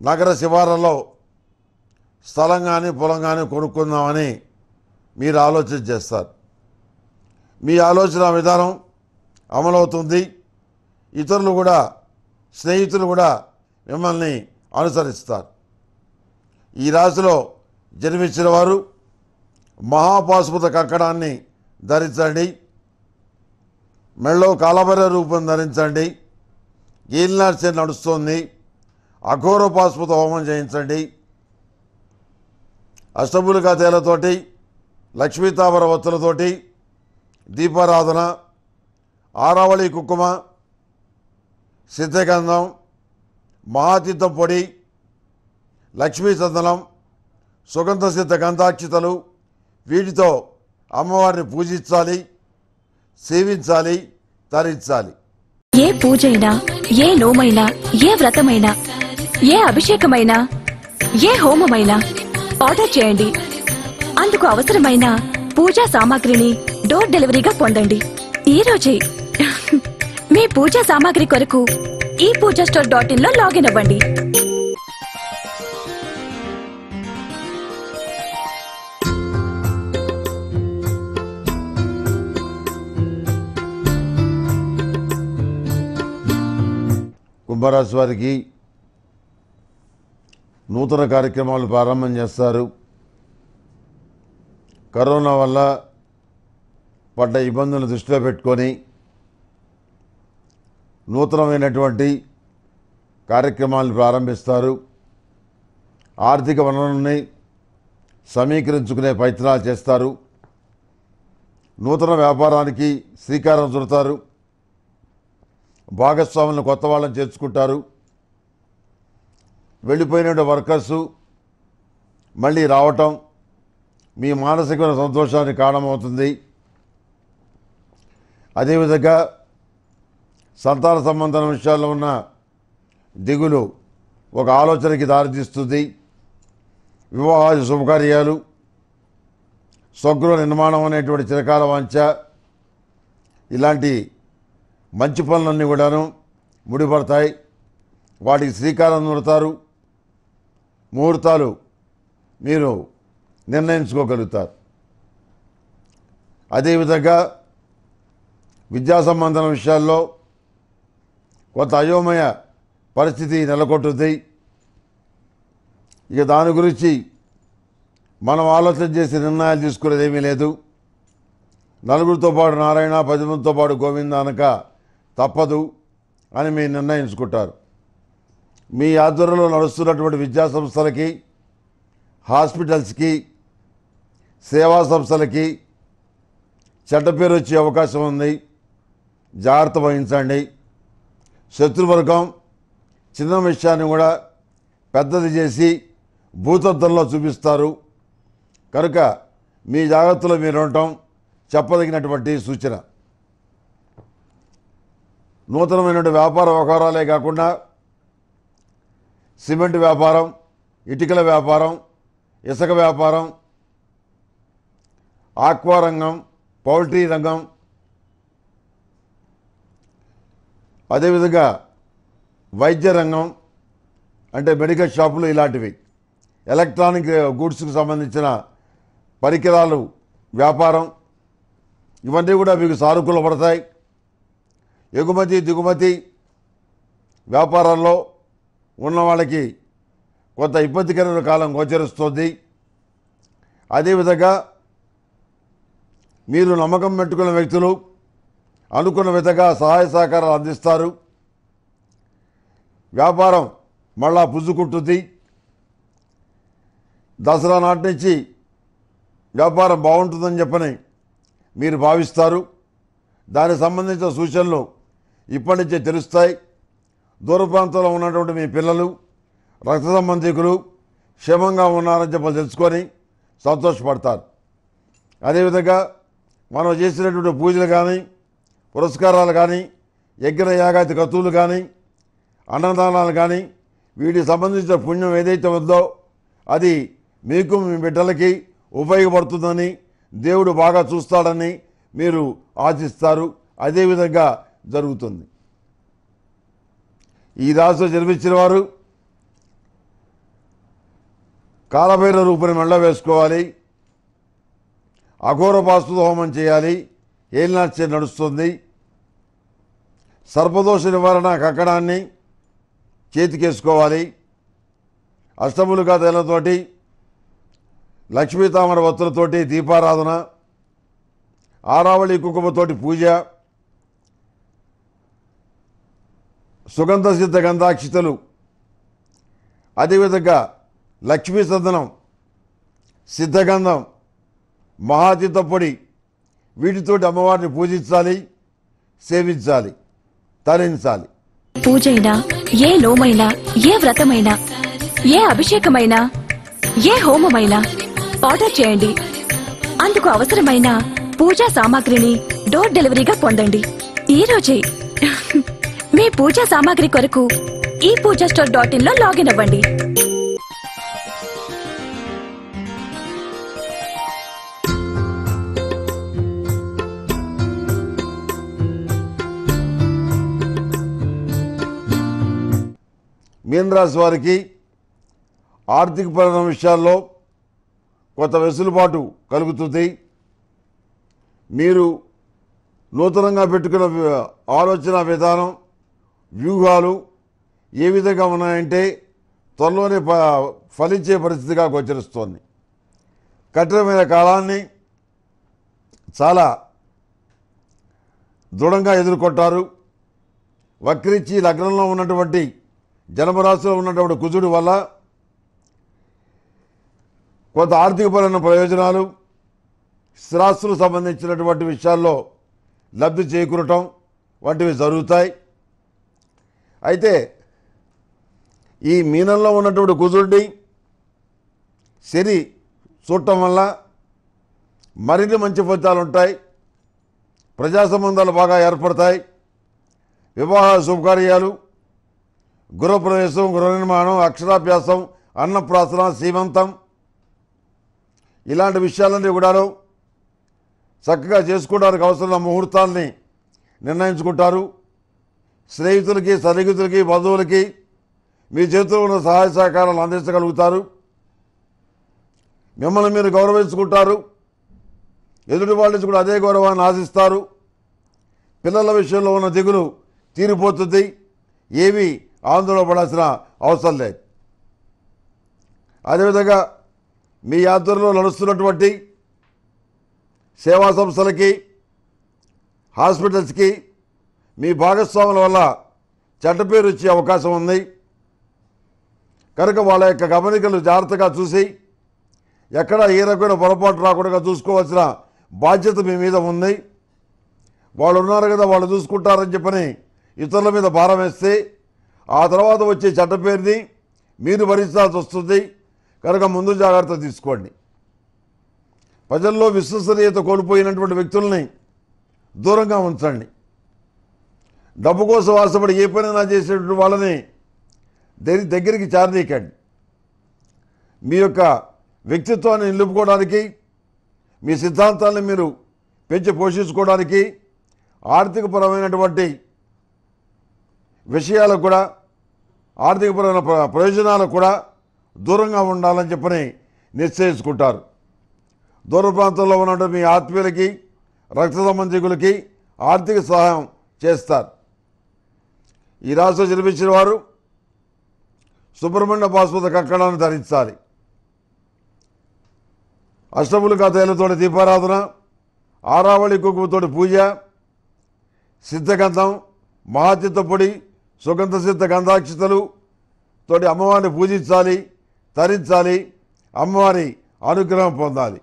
నగర శివార్లలో స్థలం కానీ పొలం కానీ కొనుక్కుందామని మీరు ఆలోచన చేస్తారు మీ ఆలోచన విధానం అమలవుతుంది ఇతరులు కూడా స్నేహితులు కూడా మిమ్మల్ని అనుసరిస్తారు ఈ రాశిలో జన్మించిన వారు మహాపాశుపత కక్కడాన్ని ధరించండి మెళ్ళో కాలభర రూపం ధరించండి ఈల్నాడ్సే నడుస్తుంది పాశుపత హోమం చేయించండి అష్టములుగా తేలతోటి లక్ష్మీతాపర వత్తులతోటి దీపారాధన ఆరావళి కుక్కుమ సిద్ధగంధం మహాతీర్థం పొడి లక్ష్మీ చందనం సుగంధ సిద్ధ గంధాక్షితలు వీటితో అమ్మవారిని పూజించాలి సేవించాలి తరించాలి ఏ పూజైనా ఏ లోమైనా ఏ వ్రతమైనా ఏ అభిషేకమైనా ఏ హోమమైనా ఆర్డర్ చేయండి అందుకు అవసరమైన పూజా సామాగ్రిని డోర్ డెలివరీగా పొందండి రోజే మీ పూజా సామాగ్రి కొరకు ఈ పూజ స్టోర్ డాట్ ఇన్ లో లాగిన్ అవ్వండి కుంభరాశి వారికి నూతన కార్యక్రమాలు ప్రారంభం చేస్తారు కరోనా వల్ల పడ్డ ఇబ్బందులను దృష్టిలో పెట్టుకొని నూతనమైనటువంటి కార్యక్రమాలను ప్రారంభిస్తారు ఆర్థిక వనరుల్ని సమీకరించుకునే ప్రయత్నాలు చేస్తారు నూతన వ్యాపారానికి శ్రీకారం చుడతారు భాగస్వాములను కొత్త వాళ్ళని చేర్చుకుంటారు వెళ్ళిపోయిన వర్కర్సు మళ్ళీ రావటం మీ మానసికమైన సంతోషానికి కారణమవుతుంది అదేవిధంగా సంతాన సంబంధం విషయాల్లో ఉన్న దిగులు ఒక ఆలోచనకి దారితీస్తుంది వివాహాది శుభకార్యాలు స్వగృహ నిర్మాణం అనేటువంటి చిరకాల వంచ ఇలాంటి మంచి పనులన్నీ కూడాను ముడిపడతాయి వాటికి శ్రీకారం నుడతారు ముహూర్తాలు మీరు నిర్ణయించుకోగలుగుతారు అదేవిధంగా విద్యా సంబంధం విషయాల్లో కొంత అయోమయ పరిస్థితి నెలకొట్టుద్ది ఇక దాని గురించి మనం ఆలోచన చేసి నిర్ణయాలు తీసుకునేది ఏమీ లేదు నలుగురితో పాటు నారాయణ పదిమందితో పాటు గోవింద అనక తప్పదు అని మీరు నిర్ణయించుకుంటారు మీ ఆధ్వర్యంలో నడుస్తున్నటువంటి విద్యా సంస్థలకి హాస్పిటల్స్కి సేవా సంస్థలకి చెడ్డ పేరు వచ్చే అవకాశం ఉంది జాగ్రత్త వహించండి శత్రువర్గం చిన్న విషయాన్ని కూడా పెద్దది చేసి భూతద్దంలో చూపిస్తారు కనుక మీ జాగ్రత్తలో మీరు ఉండటం చెప్పదగినటువంటి సూచన నూతనమైనటువంటి వ్యాపార వ్యవహారాలే కాకుండా సిమెంట్ వ్యాపారం ఇటుకల వ్యాపారం ఇసుక వ్యాపారం ఆక్వా రంగం పౌల్ట్రీ రంగం అదేవిధంగా వైద్య రంగం అంటే మెడికల్ షాపులు ఇలాంటివి ఎలక్ట్రానిక్ గూడ్స్కి సంబంధించిన పరికరాలు వ్యాపారం ఇవన్నీ కూడా మీకు సానుకూల పడతాయి ఎగుమతి దిగుమతి వ్యాపారాల్లో ఉన్న వాళ్ళకి కొంత ఇబ్బందికరమైన కాలం గోచరిస్తుంది అదేవిధంగా మీరు నమ్మకం పెట్టుకున్న వ్యక్తులు అనుకున్న విధంగా సహాయ సహకారాలు అందిస్తారు వ్యాపారం మళ్ళా పుంజుకుంటుంది దసరా నాటి నుంచి వ్యాపారం బాగుంటుందని చెప్పని మీరు భావిస్తారు దానికి సంబంధించిన సూచనలు ఇప్పటి నుంచే తెలుస్తాయి దూర ప్రాంతంలో ఉన్నటువంటి మీ పిల్లలు రక్త సంబంధికులు క్షేమంగా ఉన్నారని చెప్పి తెలుసుకొని సంతోషపడతారు అదేవిధంగా మనం చేసినటువంటి పూజలు కానీ పురస్కారాలు కానీ యజ్ఞ యాగాది కత్తులు కానీ అన్నదానాలు కానీ వీటికి సంబంధించిన పుణ్యం ఏదైతే ఉందో అది మీకు మీ బిడ్డలకి ఉపయోగపడుతుందని దేవుడు బాగా చూస్తాడని మీరు ఆశిస్తారు అదేవిధంగా జరుగుతుంది ఈ రాశిలో జన్మించిన వారు కాలభైర రూపుని మెళ్ళ వేసుకోవాలి అఘోర పాస్తు హోమం చేయాలి ఏలినాచే నడుస్తుంది సర్పదోష నివారణ కక్కడాన్ని చేతికేసుకోవాలి అష్టములు తేలతోటి లక్ష్మీతామర వత్తులతోటి దీపారాధన ఆరావళి కుంకుమతోటి పూజ సుగంధ సిద్ధ గంధాక్షితలు అదేవిధంగా లక్ష్మీ సందనం సిద్ధగంధం మహాతీత పొడి వీటితో అమ్మవారిని పూజించాలి సేవించాలి తరించాలి పూజైనా ఏ లోమైనా ఏ వ్రతమైనా ఏ అభిషేకమైనా ఏ హోమమైనా ఆర్డర్ చేయండి అందుకు అవసరమైన పూజా సామాగ్రిని డోర్ డెలివరీగా పొందండి ఈ రోజే మీ పూజా సామాగ్రి కొరకు ఈ పూజా స్టోర్ డాట్ ఇన్ లో లాగిన్ అవ్వండి మీనరాశి వారికి ఆర్థికపరమైన విషయాల్లో కొత్త వెసులుబాటు కలుగుతుంది మీరు నూతనంగా పెట్టుకున్న ఆలోచన విధానం వ్యూహాలు ఏ విధంగా ఉన్నాయంటే త్వరలోనే ఫలించే పరిస్థితిగా గోచరిస్తోంది కఠినమైన కాలాన్ని చాలా దృఢంగా ఎదుర్కొంటారు వక్రించి లగ్నంలో ఉన్నటువంటి జన్మరాశిలో ఉన్నటువంటి కుజుడి వల్ల కొంత ఆర్థికపరమైన ప్రయోజనాలు స్థిరాస్తులు సంబంధించినటువంటి విషయాల్లో లబ్ధి చేకూరటం వంటివి జరుగుతాయి అయితే ఈ మీనంలో ఉన్నటువంటి కుజుడిని శని చూడటం వల్ల మరిన్ని మంచి ఫలితాలు ఉంటాయి ప్రజా సంబంధాలు బాగా ఏర్పడతాయి వివాహ శుభకార్యాలు గృహప్రవేశం గృహనిర్మాణం అక్షరాభ్యాసం అన్నప్రాసన సీమంతం ఇలాంటి విషయాలన్నీ కూడాను చక్కగా చేసుకోవడానికి అవసరమైన ముహూర్తాల్ని నిర్ణయించుకుంటారు స్నేహితులకి సన్నిహితులకి బంధువులకి మీ చేతిలో ఉన్న సహాయ సహకారాలు అందించగలుగుతారు మిమ్మల్ని మీరు గౌరవించుకుంటారు ఎదుటి వాళ్ళ నుంచి కూడా అదే గౌరవాన్ని ఆశిస్తారు పిల్లల విషయంలో ఉన్న దిగులు తీరిపోతుంది ఏవి ఆందోళన పడాల్సిన అవసరం లేదు అదేవిధంగా మీ ఆధ్వర్యంలో నడుస్తున్నటువంటి సేవా సంస్థలకి హాస్పిటల్స్కి మీ భాగస్వాముల వల్ల చెడ్డ పేరు వచ్చే అవకాశం ఉంది కనుక వాళ్ళ యొక్క గమనికలు జాగ్రత్తగా చూసి ఎక్కడ ఏ రకమైన పొరపాటు రాకుండా చూసుకోవాల్సిన బాధ్యత మీ మీద ఉంది వాళ్ళు ఉన్నారు కదా వాళ్ళు చూసుకుంటారని చెప్పని ఇతరుల మీద భారం వేస్తే ఆ తర్వాత వచ్చే చెడ్డ పేరుని మీరు భరించాల్సి వస్తుంది కనుక ముందు జాగ్రత్త తీసుకోండి ప్రజల్లో విశ్వసనీయత కోల్పోయినటువంటి వ్యక్తుల్ని దూరంగా ఉంచండి డబ్బు కోసం ఆశపడి ఏ పనైనా చేసేటువంటి వాళ్ళని దగ్గరికి చేరనీకండి మీ యొక్క వ్యక్తిత్వాన్ని నిలుపుకోవడానికి మీ సిద్ధాంతాలను మీరు పెంచి పోషించుకోవడానికి ఆర్థికపరమైనటువంటి విషయాలకు కూడా ఆర్థికపరమైన ప్రయోజనాలకు కూడా దూరంగా ఉండాలని చెప్పని నిశ్చయించుకుంటారు దూర ప్రాంతంలో ఉన్నటువంటి మీ ఆత్మీయులకి రక్త సంబంధికులకి ఆర్థిక సహాయం చేస్తారు ఈ రాశిలో జన్మించిన వారు సుబ్రహ్మణ్య భాస్వత కక్కడాన్ని ధరించాలి అష్టములు కథలతోటి దీపారాధన ఆరావళి కుంకుమతోటి పూజ సిద్ధగంధం మహాచిత్త పొడి సుగంధ సిద్ధ గంధాక్షితలు తోటి అమ్మవారిని పూజించాలి తరించాలి అమ్మవారి అనుగ్రహం పొందాలి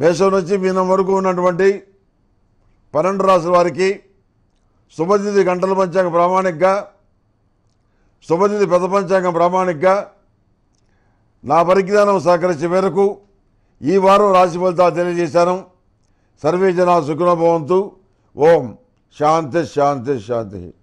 మేషం నుంచి మీనం వరకు ఉన్నటువంటి పన్నెండు రాసుల వారికి శుభతిథి గంటల పంచాంగ ప్రామాణికగా శుభతిథి పెద్ద పంచాంగం ప్రామాణికగా నా పరిజ్ఞానం సహకరించే మేరకు ఈ వారం రాశి ఫలితాలు తెలియజేశాను జనా సుఖనభవంతు ఓం शांति शांति शांति